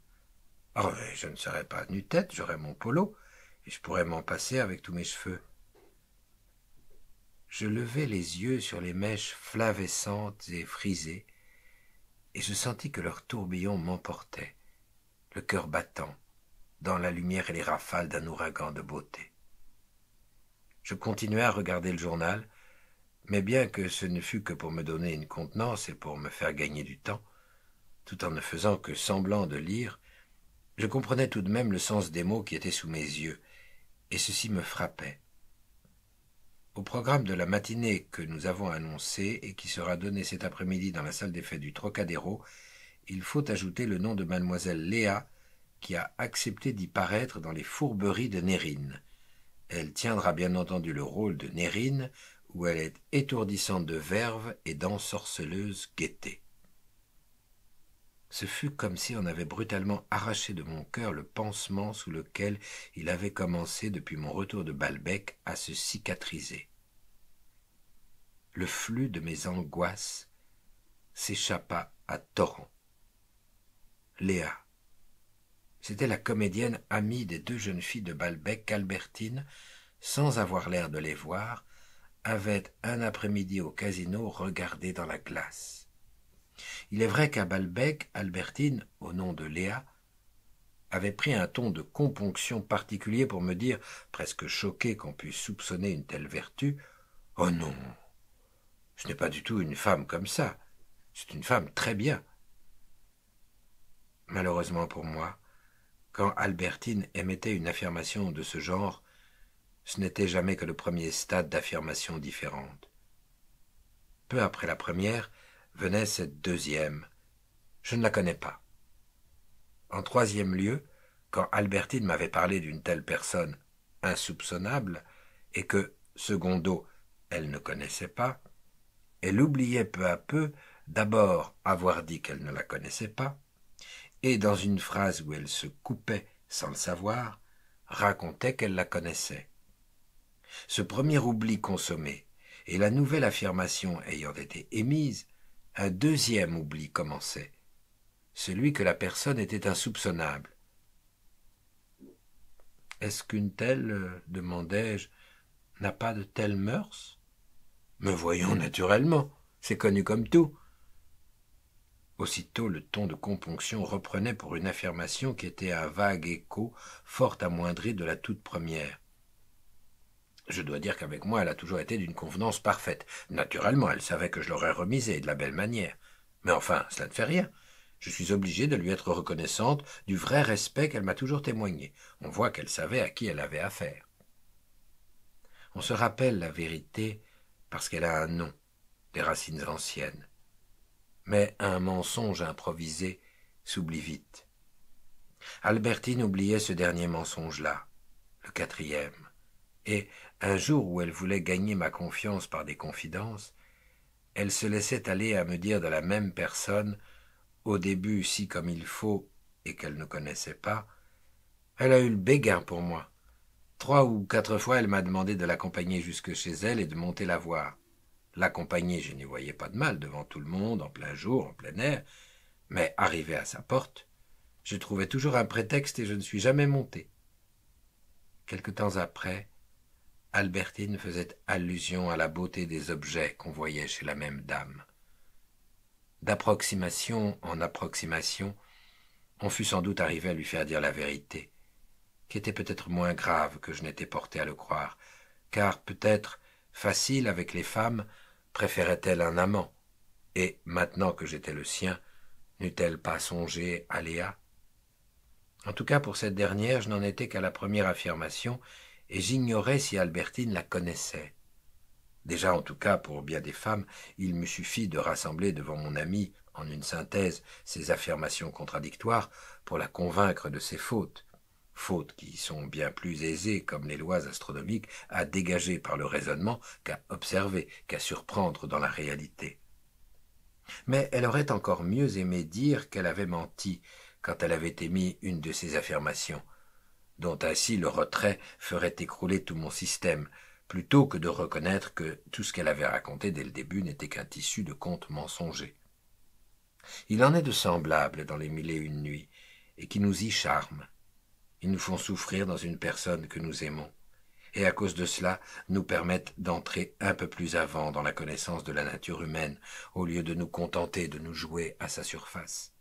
Oh, je ne serais pas nu-tête, j'aurais mon polo, et je pourrais m'en passer avec tous mes cheveux. Je levai les yeux sur les mèches flavescentes et frisées, et je sentis que leur tourbillon m'emportait, le cœur battant dans la lumière et les rafales d'un ouragan de beauté. Je continuai à regarder le journal, mais bien que ce ne fût que pour me donner une contenance et pour me faire gagner du temps, tout en ne faisant que semblant de lire, je comprenais tout de même le sens des mots qui étaient sous mes yeux, et ceci me frappait. Au programme de la matinée que nous avons annoncée et qui sera donnée cet après-midi dans la salle des fêtes du Trocadéro, il faut ajouter le nom de mademoiselle Léa qui a accepté d'y paraître dans les fourberies de Nérine. Elle tiendra bien entendu le rôle de Nérine, où elle est étourdissante de verve et d'ensorceleuse gaieté. Ce fut comme si on avait brutalement arraché de mon cœur le pansement sous lequel il avait commencé depuis mon retour de Balbec à se cicatriser. Le flux de mes angoisses s'échappa à torrents. Léa, c'était la comédienne amie des deux jeunes filles de Balbec qu'Albertine, sans avoir l'air de les voir, avait un après-midi au casino regardé dans la glace. Il est vrai qu'à Balbec, Albertine, au nom de Léa, avait pris un ton de componction particulier pour me dire, presque choqué qu'on puisse soupçonner une telle vertu, Oh non, ce n'est pas du tout une femme comme ça, c'est une femme très bien. Malheureusement pour moi, quand Albertine émettait une affirmation de ce genre, ce n'était jamais que le premier stade d'affirmation différente. Peu après la première, venait cette deuxième. Je ne la connais pas. En troisième lieu, quand Albertine m'avait parlé d'une telle personne insoupçonnable, et que, secondo, elle ne connaissait pas, elle oubliait peu à peu d'abord avoir dit qu'elle ne la connaissait pas, et dans une phrase où elle se coupait sans le savoir, racontait qu'elle la connaissait. Ce premier oubli consommé, et la nouvelle affirmation ayant été émise, un deuxième oubli commençait, celui que la personne était insoupçonnable. Est-ce qu'une telle, euh, demandai-je, n'a pas de telles mœurs Me voyons naturellement, c'est connu comme tout. Aussitôt le ton de componction reprenait pour une affirmation qui était un vague écho fort amoindri de la toute première. Je dois dire qu'avec moi elle a toujours été d'une convenance parfaite. Naturellement, elle savait que je l'aurais remisée de la belle manière. Mais enfin, cela ne fait rien. Je suis obligé de lui être reconnaissante du vrai respect qu'elle m'a toujours témoigné. On voit qu'elle savait à qui elle avait affaire. On se rappelle la vérité parce qu'elle a un nom, des racines anciennes mais un mensonge improvisé s'oublie vite. Albertine oubliait ce dernier mensonge-là, le quatrième, et un jour où elle voulait gagner ma confiance par des confidences, elle se laissait aller à me dire de la même personne, au début si comme il faut et qu'elle ne connaissait pas, elle a eu le béguin pour moi. Trois ou quatre fois elle m'a demandé de l'accompagner jusque chez elle et de monter la voir. L'accompagner, je n'y voyais pas de mal devant tout le monde, en plein jour, en plein air, mais arrivé à sa porte, je trouvais toujours un prétexte et je ne suis jamais monté. Quelque temps après, Albertine faisait allusion à la beauté des objets qu'on voyait chez la même dame. D'approximation en approximation, on fut sans doute arrivé à lui faire dire la vérité, qui était peut-être moins grave que je n'étais porté à le croire, car peut-être facile avec les femmes préférait-elle un amant Et, maintenant que j'étais le sien, n'eût-elle pas songé à Léa En tout cas, pour cette dernière, je n'en étais qu'à la première affirmation, et j'ignorais si Albertine la connaissait. Déjà, en tout cas, pour bien des femmes, il me suffit de rassembler devant mon ami, en une synthèse, ses affirmations contradictoires pour la convaincre de ses fautes fautes qui sont bien plus aisées, comme les lois astronomiques, à dégager par le raisonnement qu'à observer, qu'à surprendre dans la réalité. Mais elle aurait encore mieux aimé dire qu'elle avait menti quand elle avait émis une de ces affirmations, dont ainsi le retrait ferait écrouler tout mon système, plutôt que de reconnaître que tout ce qu'elle avait raconté dès le début n'était qu'un tissu de contes mensongers. Il en est de semblables dans les mille et une nuits, et qui nous y charment, ils nous font souffrir dans une personne que nous aimons, et à cause de cela nous permettent d'entrer un peu plus avant dans la connaissance de la nature humaine, au lieu de nous contenter de nous jouer à sa surface.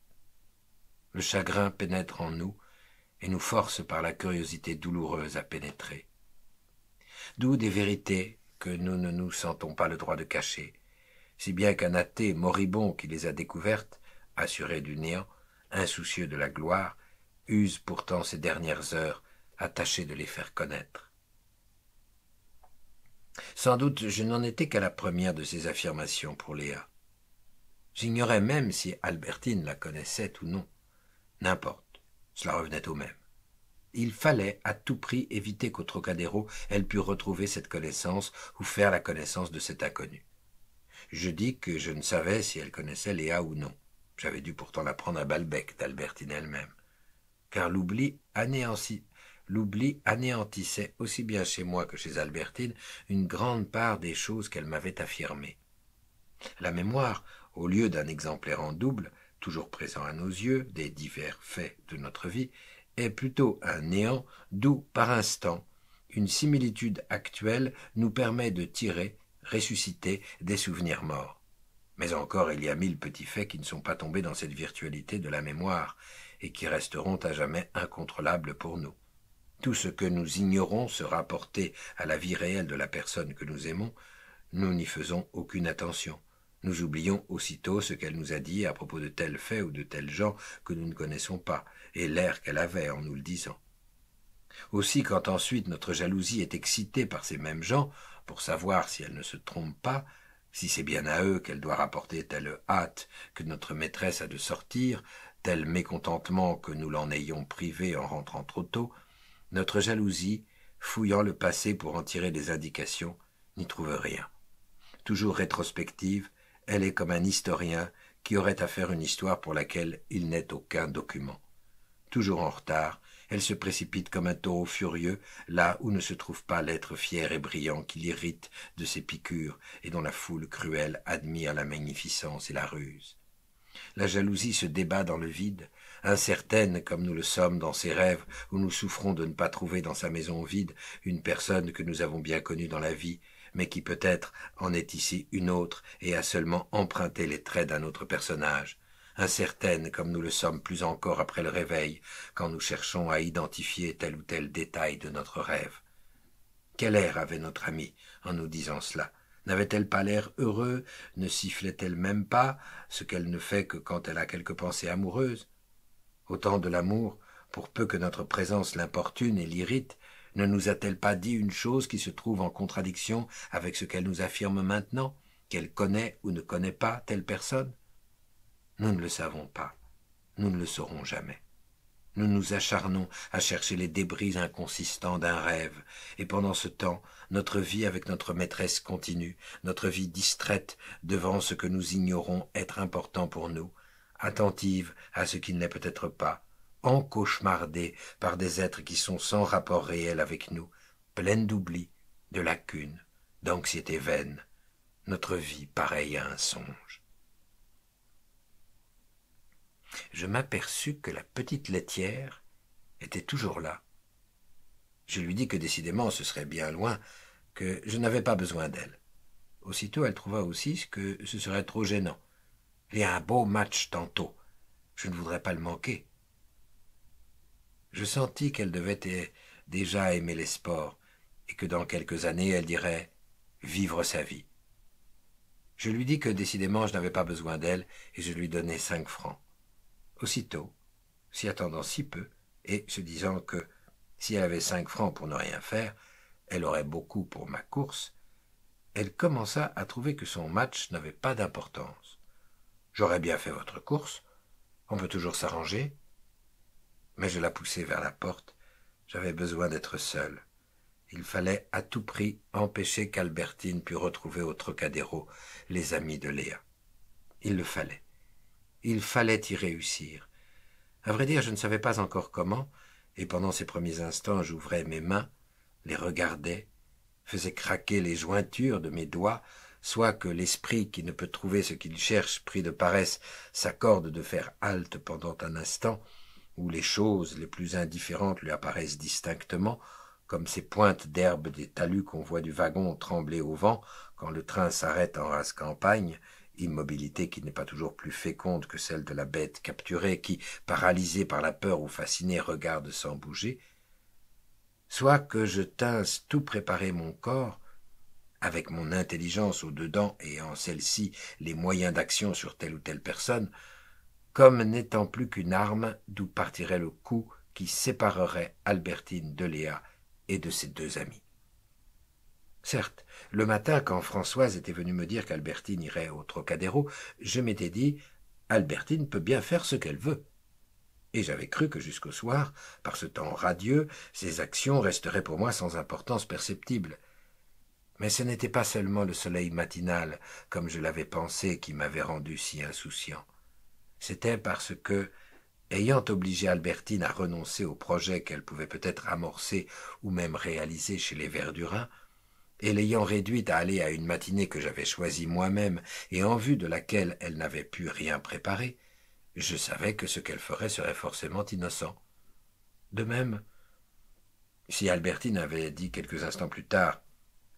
Le chagrin pénètre en nous et nous force par la curiosité douloureuse à pénétrer. D'où des vérités que nous ne nous sentons pas le droit de cacher, si bien qu'un athée moribond qui les a découvertes, assuré du néant, insoucieux de la gloire, use pourtant ces dernières heures à tâcher de les faire connaître. Sans doute je n'en étais qu'à la première de ces affirmations pour Léa. J'ignorais même si Albertine la connaissait ou non. N'importe, cela revenait au même. Il fallait à tout prix éviter qu'au Trocadéro elle pût retrouver cette connaissance ou faire la connaissance de cet inconnu. Je dis que je ne savais si elle connaissait Léa ou non. J'avais dû pourtant la prendre à Balbec d'Albertine elle-même car l'oubli anéantissait aussi bien chez moi que chez Albertine une grande part des choses qu'elle m'avait affirmées. La mémoire, au lieu d'un exemplaire en double, toujours présent à nos yeux, des divers faits de notre vie, est plutôt un néant d'où, par instant, une similitude actuelle nous permet de tirer, ressusciter, des souvenirs morts. Mais encore il y a mille petits faits qui ne sont pas tombés dans cette virtualité de la mémoire, et qui resteront à jamais incontrôlables pour nous. Tout ce que nous ignorons se porté à la vie réelle de la personne que nous aimons, nous n'y faisons aucune attention. Nous oublions aussitôt ce qu'elle nous a dit à propos de tels faits ou de tels gens que nous ne connaissons pas, et l'air qu'elle avait en nous le disant. Aussi, quand ensuite notre jalousie est excitée par ces mêmes gens, pour savoir si elle ne se trompe pas, si c'est bien à eux qu'elle doit rapporter telle hâte que notre maîtresse a de sortir, tel mécontentement que nous l'en ayons privé en rentrant trop tôt, notre jalousie, fouillant le passé pour en tirer des indications, n'y trouve rien. Toujours rétrospective, elle est comme un historien qui aurait à faire une histoire pour laquelle il n'est aucun document. Toujours en retard, elle se précipite comme un taureau furieux là où ne se trouve pas l'être fier et brillant qui l'irrite de ses piqûres et dont la foule cruelle admire la magnificence et la ruse. La jalousie se débat dans le vide, incertaine comme nous le sommes dans ces rêves où nous souffrons de ne pas trouver dans sa maison vide une personne que nous avons bien connue dans la vie, mais qui peut-être en est ici une autre et a seulement emprunté les traits d'un autre personnage incertaine comme nous le sommes plus encore après le réveil, quand nous cherchons à identifier tel ou tel détail de notre rêve. Quel air avait notre ami en nous disant cela N'avait-elle pas l'air heureux Ne sifflait-elle même pas, ce qu'elle ne fait que quand elle a quelque pensée amoureuse Autant de l'amour, pour peu que notre présence l'importune et l'irrite, ne nous a-t-elle pas dit une chose qui se trouve en contradiction avec ce qu'elle nous affirme maintenant, qu'elle connaît ou ne connaît pas telle personne Nous ne le savons pas, nous ne le saurons jamais nous nous acharnons à chercher les débris inconsistants d'un rêve, et pendant ce temps, notre vie avec notre maîtresse continue, notre vie distraite devant ce que nous ignorons être important pour nous, attentive à ce qui n'est peut-être pas, encauchemardée par des êtres qui sont sans rapport réel avec nous, pleine d'oubli, de lacunes, d'anxiété vaine, notre vie pareille à un songe je m'aperçus que la petite laitière était toujours là. Je lui dis que décidément ce serait bien loin, que je n'avais pas besoin d'elle. Aussitôt elle trouva aussi que ce serait trop gênant. Il y a un beau match tantôt. Je ne voudrais pas le manquer. Je sentis qu'elle devait e-, déjà aimer les sports, et que dans quelques années elle dirait vivre sa vie. Je lui dis que décidément je n'avais pas besoin d'elle, et je lui donnai cinq francs. Aussitôt, s'y attendant si peu, et se disant que, si elle avait cinq francs pour ne rien faire, elle aurait beaucoup pour ma course, elle commença à trouver que son match n'avait pas d'importance. J'aurais bien fait votre course, on peut toujours s'arranger. Mais je la poussai vers la porte, j'avais besoin d'être seul. Il fallait à tout prix empêcher qu'Albertine pût retrouver au Trocadéro les amis de Léa. Il le fallait. Il fallait y réussir. À vrai dire, je ne savais pas encore comment, et pendant ces premiers instants, j'ouvrais mes mains, les regardais, faisais craquer les jointures de mes doigts, soit que l'esprit qui ne peut trouver ce qu'il cherche, pris de paresse, s'accorde de faire halte pendant un instant, où les choses les plus indifférentes lui apparaissent distinctement, comme ces pointes d'herbe des talus qu'on voit du wagon trembler au vent quand le train s'arrête en rase campagne, immobilité qui n'est pas toujours plus féconde que celle de la bête capturée qui, paralysée par la peur ou fascinée, regarde sans bouger, soit que je tinsse tout préparer mon corps, avec mon intelligence au dedans et en celle-ci les moyens d'action sur telle ou telle personne, comme n'étant plus qu'une arme d'où partirait le coup qui séparerait Albertine de Léa et de ses deux amis. Certes, le matin, quand Françoise était venue me dire qu'Albertine irait au Trocadéro, je m'étais dit Albertine peut bien faire ce qu'elle veut. Et j'avais cru que jusqu'au soir, par ce temps radieux, ses actions resteraient pour moi sans importance perceptible. Mais ce n'était pas seulement le soleil matinal, comme je l'avais pensé, qui m'avait rendu si insouciant. C'était parce que, ayant obligé Albertine à renoncer au projet qu'elle pouvait peut-être amorcer ou même réaliser chez les Verdurins, et l'ayant réduite à aller à une matinée que j'avais choisie moi-même et en vue de laquelle elle n'avait pu rien préparer, je savais que ce qu'elle ferait serait forcément innocent. De même, si Albertine avait dit quelques instants plus tard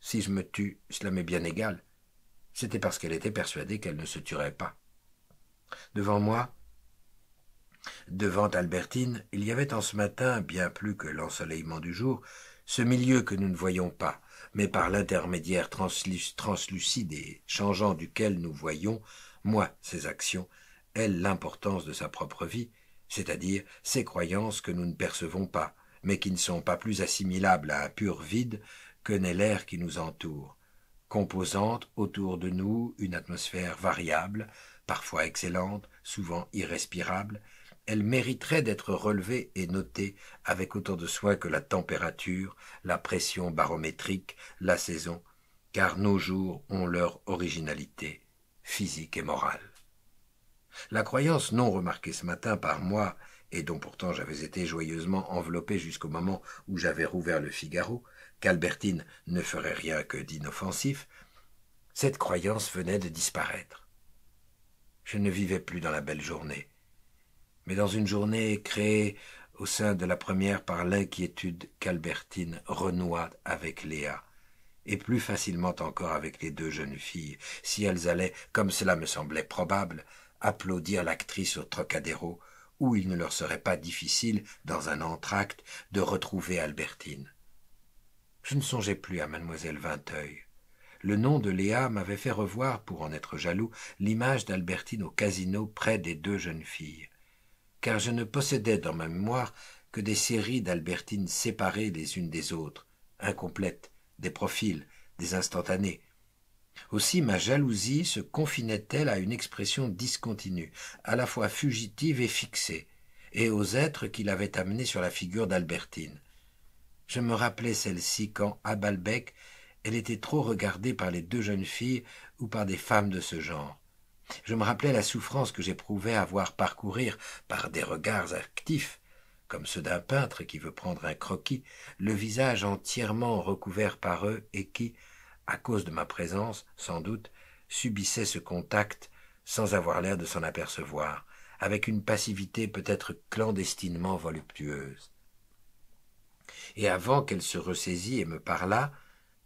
Si je me tue, cela m'est bien égal, c'était parce qu'elle était persuadée qu'elle ne se tuerait pas. Devant moi, devant Albertine, il y avait en ce matin, bien plus que l'ensoleillement du jour, ce milieu que nous ne voyons pas, mais par l'intermédiaire translucide et changeant duquel nous voyons, moi, ses actions, elle, l'importance de sa propre vie, c'est-à-dire ses croyances que nous ne percevons pas, mais qui ne sont pas plus assimilables à un pur vide que n'est l'air qui nous entoure, composante autour de nous une atmosphère variable, parfois excellente, souvent irrespirable, elle mériterait d'être relevée et notée avec autant de soin que la température, la pression barométrique, la saison, car nos jours ont leur originalité physique et morale. La croyance non remarquée ce matin par moi, et dont pourtant j'avais été joyeusement enveloppé jusqu'au moment où j'avais rouvert le Figaro, qu'Albertine ne ferait rien que d'inoffensif, cette croyance venait de disparaître. Je ne vivais plus dans la belle journée, mais dans une journée créée au sein de la première par l'inquiétude qu'Albertine renoua avec Léa, et plus facilement encore avec les deux jeunes filles, si elles allaient, comme cela me semblait probable, applaudir l'actrice au Trocadéro, où il ne leur serait pas difficile, dans un entr'acte, de retrouver Albertine. Je ne songeais plus à mademoiselle Vinteuil. Le nom de Léa m'avait fait revoir, pour en être jaloux, l'image d'Albertine au casino près des deux jeunes filles car je ne possédais dans ma mémoire que des séries d'Albertines séparées les unes des autres, incomplètes, des profils, des instantanés. Aussi ma jalousie se confinait-elle à une expression discontinue, à la fois fugitive et fixée, et aux êtres qui l'avaient amenée sur la figure d'Albertine. Je me rappelais celle-ci quand, à Balbec, elle était trop regardée par les deux jeunes filles ou par des femmes de ce genre. Je me rappelais la souffrance que j'éprouvais à voir parcourir par des regards actifs, comme ceux d'un peintre qui veut prendre un croquis, le visage entièrement recouvert par eux et qui, à cause de ma présence, sans doute, subissait ce contact sans avoir l'air de s'en apercevoir, avec une passivité peut-être clandestinement voluptueuse. Et avant qu'elle se ressaisît et me parlât,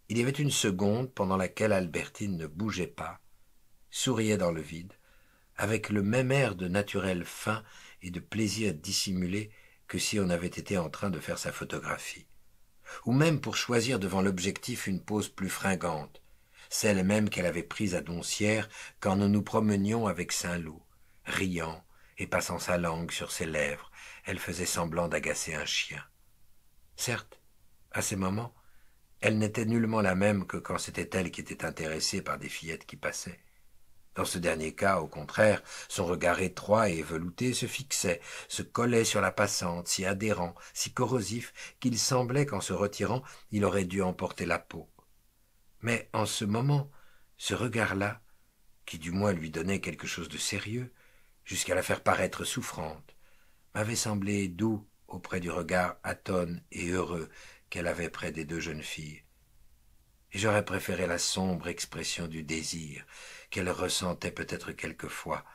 il y avait une seconde pendant laquelle Albertine ne bougeait pas, souriait dans le vide, avec le même air de naturel fin et de plaisir dissimulé que si on avait été en train de faire sa photographie, ou même pour choisir devant l'objectif une pose plus fringante, celle même qu'elle avait prise à Doncière quand nous nous promenions avec Saint-Loup, riant et passant sa langue sur ses lèvres, elle faisait semblant d'agacer un chien. Certes, à ces moments, elle n'était nullement la même que quand c'était elle qui était intéressée par des fillettes qui passaient. Dans ce dernier cas, au contraire, son regard étroit et velouté se fixait, se collait sur la passante, si adhérent, si corrosif, qu'il semblait qu'en se retirant, il aurait dû emporter la peau. Mais en ce moment, ce regard-là, qui du moins lui donnait quelque chose de sérieux, jusqu'à la faire paraître souffrante, m'avait semblé doux auprès du regard atone et heureux qu'elle avait près des deux jeunes filles. Et j'aurais préféré la sombre expression du désir, qu'elle ressentait peut-être quelquefois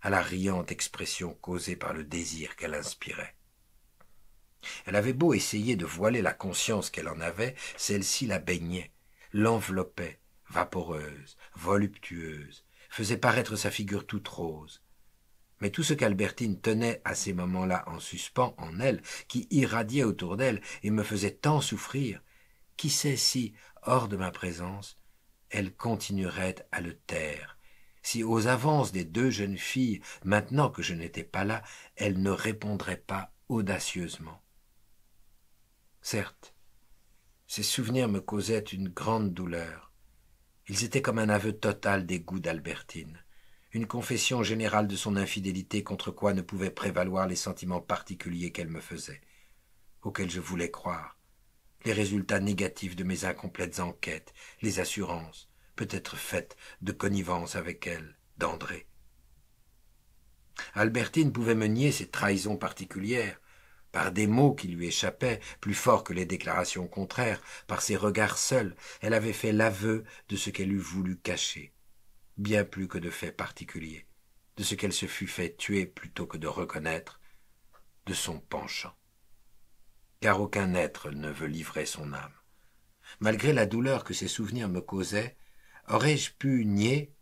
à la riante expression causée par le désir qu'elle inspirait. Elle avait beau essayer de voiler la conscience qu'elle en avait, celle-ci la baignait, l'enveloppait, vaporeuse, voluptueuse, faisait paraître sa figure toute rose. Mais tout ce qu'Albertine tenait à ces moments-là en suspens en elle, qui irradiait autour d'elle et me faisait tant souffrir, qui sait si, hors de ma présence, elle continuerait à le taire. Si aux avances des deux jeunes filles, maintenant que je n'étais pas là, elle ne répondrait pas audacieusement. Certes, ces souvenirs me causaient une grande douleur. Ils étaient comme un aveu total des goûts d'Albertine, une confession générale de son infidélité contre quoi ne pouvaient prévaloir les sentiments particuliers qu'elle me faisait, auxquels je voulais croire, les résultats négatifs de mes incomplètes enquêtes, les assurances, peut-être faites de connivence avec elle, d'André. Albertine pouvait me nier ces trahisons particulières, par des mots qui lui échappaient, plus forts que les déclarations contraires, par ses regards seuls, elle avait fait l'aveu de ce qu'elle eût voulu cacher, bien plus que de faits particuliers, de ce qu'elle se fût fait tuer plutôt que de reconnaître, de son penchant car aucun être ne veut livrer son âme. Malgré la douleur que ces souvenirs me causaient, aurais-je pu nier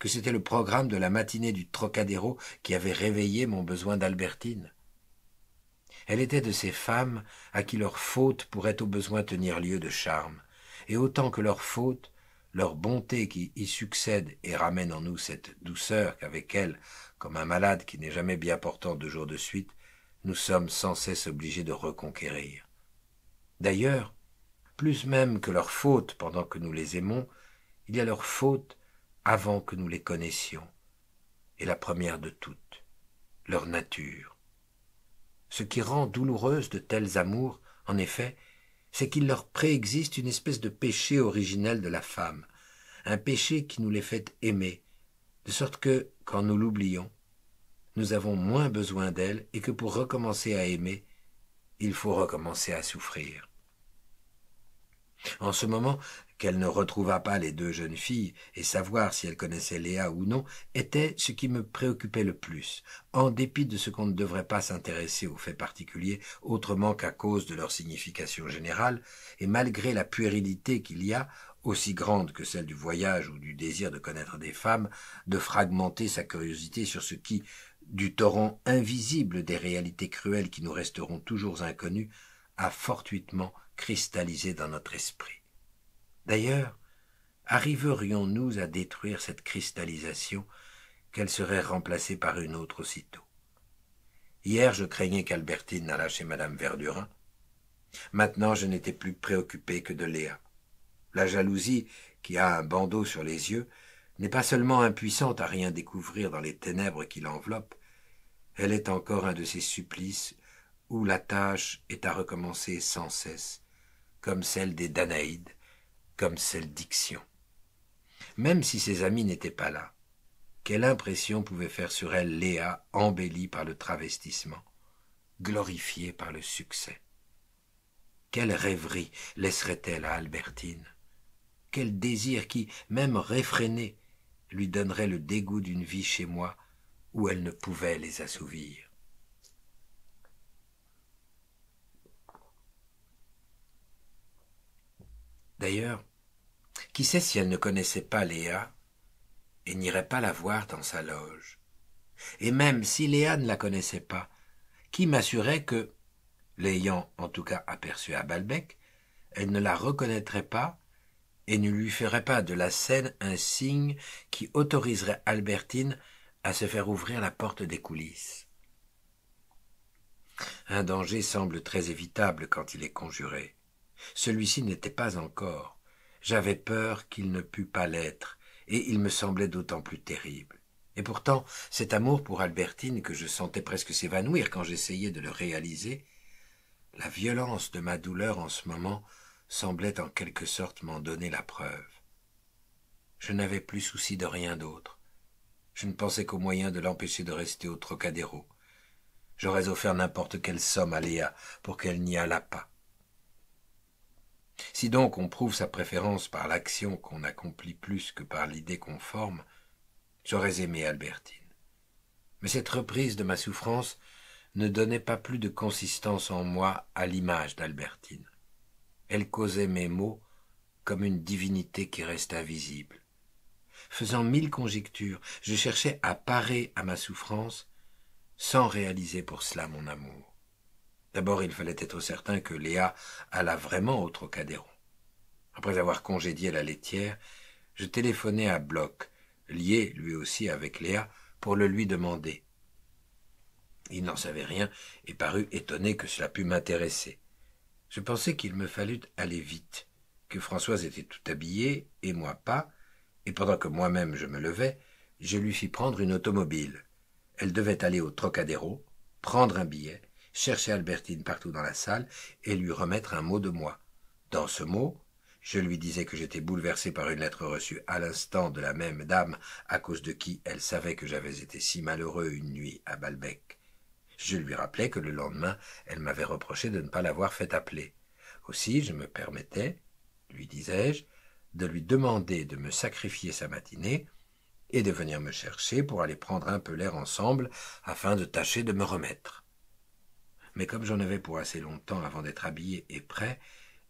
que c'était le programme de la matinée du Trocadéro qui avait réveillé mon besoin d'Albertine Elle était de ces femmes à qui leur faute pourrait au besoin tenir lieu de charme, et autant que leur faute, leur bonté qui y succède et ramène en nous cette douceur qu'avec elle, comme un malade qui n'est jamais bien portant deux jours de suite, nous sommes sans cesse obligés de reconquérir. D'ailleurs, plus même que leurs fautes pendant que nous les aimons, il y a leur faute avant que nous les connaissions, et la première de toutes, leur nature. Ce qui rend douloureuse de tels amours, en effet, c'est qu'il leur préexiste une espèce de péché originel de la femme, un péché qui nous les fait aimer, de sorte que, quand nous l'oublions, nous avons moins besoin d'elle et que pour recommencer à aimer, il faut recommencer à souffrir. En ce moment, qu'elle ne retrouva pas les deux jeunes filles et savoir si elle connaissait Léa ou non était ce qui me préoccupait le plus, en dépit de ce qu'on ne devrait pas s'intéresser aux faits particuliers autrement qu'à cause de leur signification générale, et malgré la puérilité qu'il y a, aussi grande que celle du voyage ou du désir de connaître des femmes, de fragmenter sa curiosité sur ce qui, du torrent invisible des réalités cruelles qui nous resteront toujours inconnues, a fortuitement cristallisé dans notre esprit. D'ailleurs, arriverions-nous à détruire cette cristallisation qu'elle serait remplacée par une autre aussitôt Hier, je craignais qu'Albertine n'allât chez Madame Verdurin. Maintenant, je n'étais plus préoccupé que de Léa. La jalousie, qui a un bandeau sur les yeux, n'est pas seulement impuissante à rien découvrir dans les ténèbres qui l'enveloppent, elle est encore un de ces supplices où la tâche est à recommencer sans cesse, comme celle des Danaïdes, comme celle d'Ixion. Même si ses amis n'étaient pas là, quelle impression pouvait faire sur elle Léa embellie par le travestissement, glorifiée par le succès Quelle rêverie laisserait-elle à Albertine Quel désir qui, même réfréné, lui donnerait le dégoût d'une vie chez moi où elle ne pouvait les assouvir. D'ailleurs, qui sait si elle ne connaissait pas Léa et n'irait pas la voir dans sa loge Et même si Léa ne la connaissait pas, qui m'assurait que, l'ayant en tout cas aperçue à Balbec, elle ne la reconnaîtrait pas et ne lui ferait pas de la scène un signe qui autoriserait Albertine à se faire ouvrir la porte des coulisses. Un danger semble très évitable quand il est conjuré. Celui-ci n'était pas encore. J'avais peur qu'il ne pût pas l'être, et il me semblait d'autant plus terrible. Et pourtant, cet amour pour Albertine que je sentais presque s'évanouir quand j'essayais de le réaliser, la violence de ma douleur en ce moment semblait en quelque sorte m'en donner la preuve. Je n'avais plus souci de rien d'autre. Je ne pensais qu'au moyen de l'empêcher de rester au Trocadéro. J'aurais offert n'importe quelle somme à Léa pour qu'elle n'y allât pas. Si donc on prouve sa préférence par l'action qu'on accomplit plus que par l'idée qu'on forme, j'aurais aimé Albertine. Mais cette reprise de ma souffrance ne donnait pas plus de consistance en moi à l'image d'Albertine elle causait mes mots comme une divinité qui reste invisible. Faisant mille conjectures, je cherchais à parer à ma souffrance sans réaliser pour cela mon amour. D'abord, il fallait être certain que Léa alla vraiment au Trocadéro. Après avoir congédié la laitière, je téléphonai à Bloch, lié lui aussi avec Léa, pour le lui demander. Il n'en savait rien et parut étonné que cela pût m'intéresser je pensais qu'il me fallut aller vite, que Françoise était tout habillée, et moi pas, et pendant que moi-même je me levais, je lui fis prendre une automobile. Elle devait aller au Trocadéro, prendre un billet, chercher Albertine partout dans la salle, et lui remettre un mot de moi. Dans ce mot, je lui disais que j'étais bouleversé par une lettre reçue à l'instant de la même dame, à cause de qui elle savait que j'avais été si malheureux une nuit à Balbec. Je lui rappelais que le lendemain, elle m'avait reproché de ne pas l'avoir fait appeler. Aussi, je me permettais, lui disais-je, de lui demander de me sacrifier sa matinée et de venir me chercher pour aller prendre un peu l'air ensemble afin de tâcher de me remettre. Mais comme j'en avais pour assez longtemps avant d'être habillé et prêt,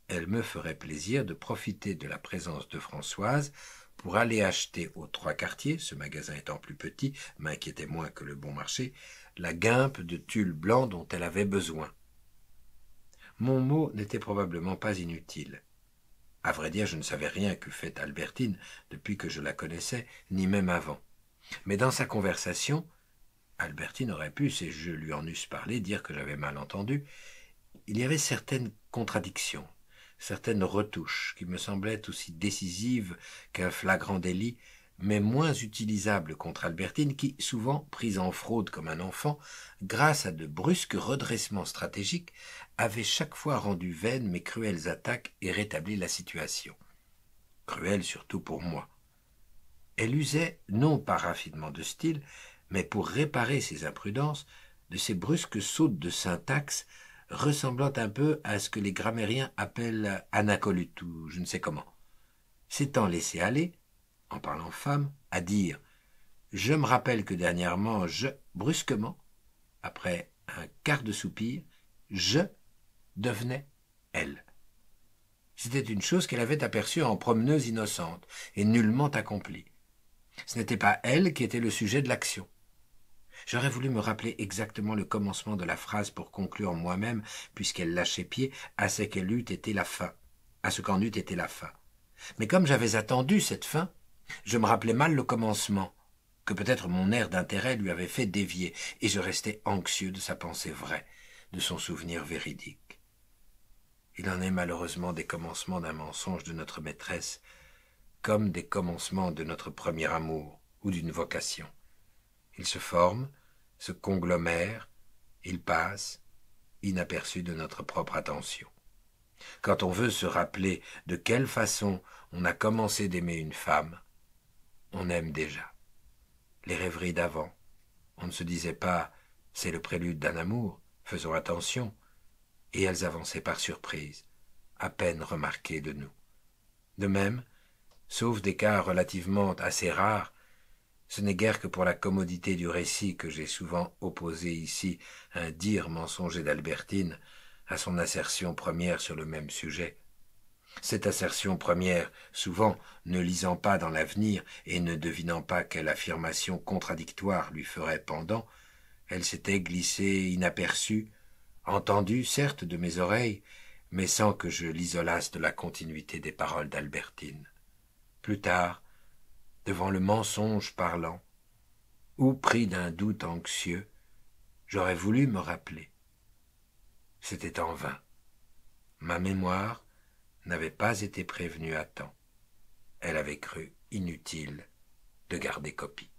elle me ferait plaisir de profiter de la présence de Françoise pour aller acheter aux trois quartiers, ce magasin étant plus petit, m'inquiétait moins que le bon marché, la guimpe de tulle blanc dont elle avait besoin. Mon mot n'était probablement pas inutile. À vrai dire, je ne savais rien que fait Albertine depuis que je la connaissais, ni même avant. Mais dans sa conversation, Albertine aurait pu, si je lui en eusse parlé, dire que j'avais mal entendu, il y avait certaines contradictions, certaines retouches qui me semblaient aussi décisives qu'un flagrant délit mais moins utilisable contre Albertine qui, souvent prise en fraude comme un enfant, grâce à de brusques redressements stratégiques, avait chaque fois rendu vaines mes cruelles attaques et rétabli la situation. Cruelle surtout pour moi. Elle usait, non par raffinement de style, mais pour réparer ses imprudences, de ces brusques sautes de syntaxe ressemblant un peu à ce que les grammairiens appellent anacolut » ou je ne sais comment. S'étant laissé aller, en parlant femme, à dire Je me rappelle que dernièrement, je, brusquement, après un quart de soupir, je devenais elle. C'était une chose qu'elle avait aperçue en promeneuse innocente et nullement accomplie. Ce n'était pas elle qui était le sujet de l'action. J'aurais voulu me rappeler exactement le commencement de la phrase pour conclure moi-même, puisqu'elle lâchait pied à ce qu'elle eût été la fin, à ce qu'en eût été la fin. Mais comme j'avais attendu cette fin, je me rappelais mal le commencement, que peut-être mon air d'intérêt lui avait fait dévier, et je restais anxieux de sa pensée vraie, de son souvenir véridique. Il en est malheureusement des commencements d'un mensonge de notre maîtresse, comme des commencements de notre premier amour ou d'une vocation. Ils se forment, se conglomèrent, ils passent, inaperçus de notre propre attention. Quand on veut se rappeler de quelle façon on a commencé d'aimer une femme, on aime déjà. Les rêveries d'avant. On ne se disait pas c'est le prélude d'un amour, faisons attention, et elles avançaient par surprise, à peine remarquées de nous. De même, sauf des cas relativement assez rares, ce n'est guère que pour la commodité du récit que j'ai souvent opposé ici un dire mensonger d'Albertine à son assertion première sur le même sujet. Cette assertion première, souvent ne lisant pas dans l'avenir et ne devinant pas quelle affirmation contradictoire lui ferait pendant, elle s'était glissée inaperçue, entendue certes de mes oreilles, mais sans que je l'isolasse de la continuité des paroles d'Albertine. Plus tard, devant le mensonge parlant, ou pris d'un doute anxieux, j'aurais voulu me rappeler. C'était en vain. Ma mémoire, n'avait pas été prévenue à temps. Elle avait cru inutile de garder copie.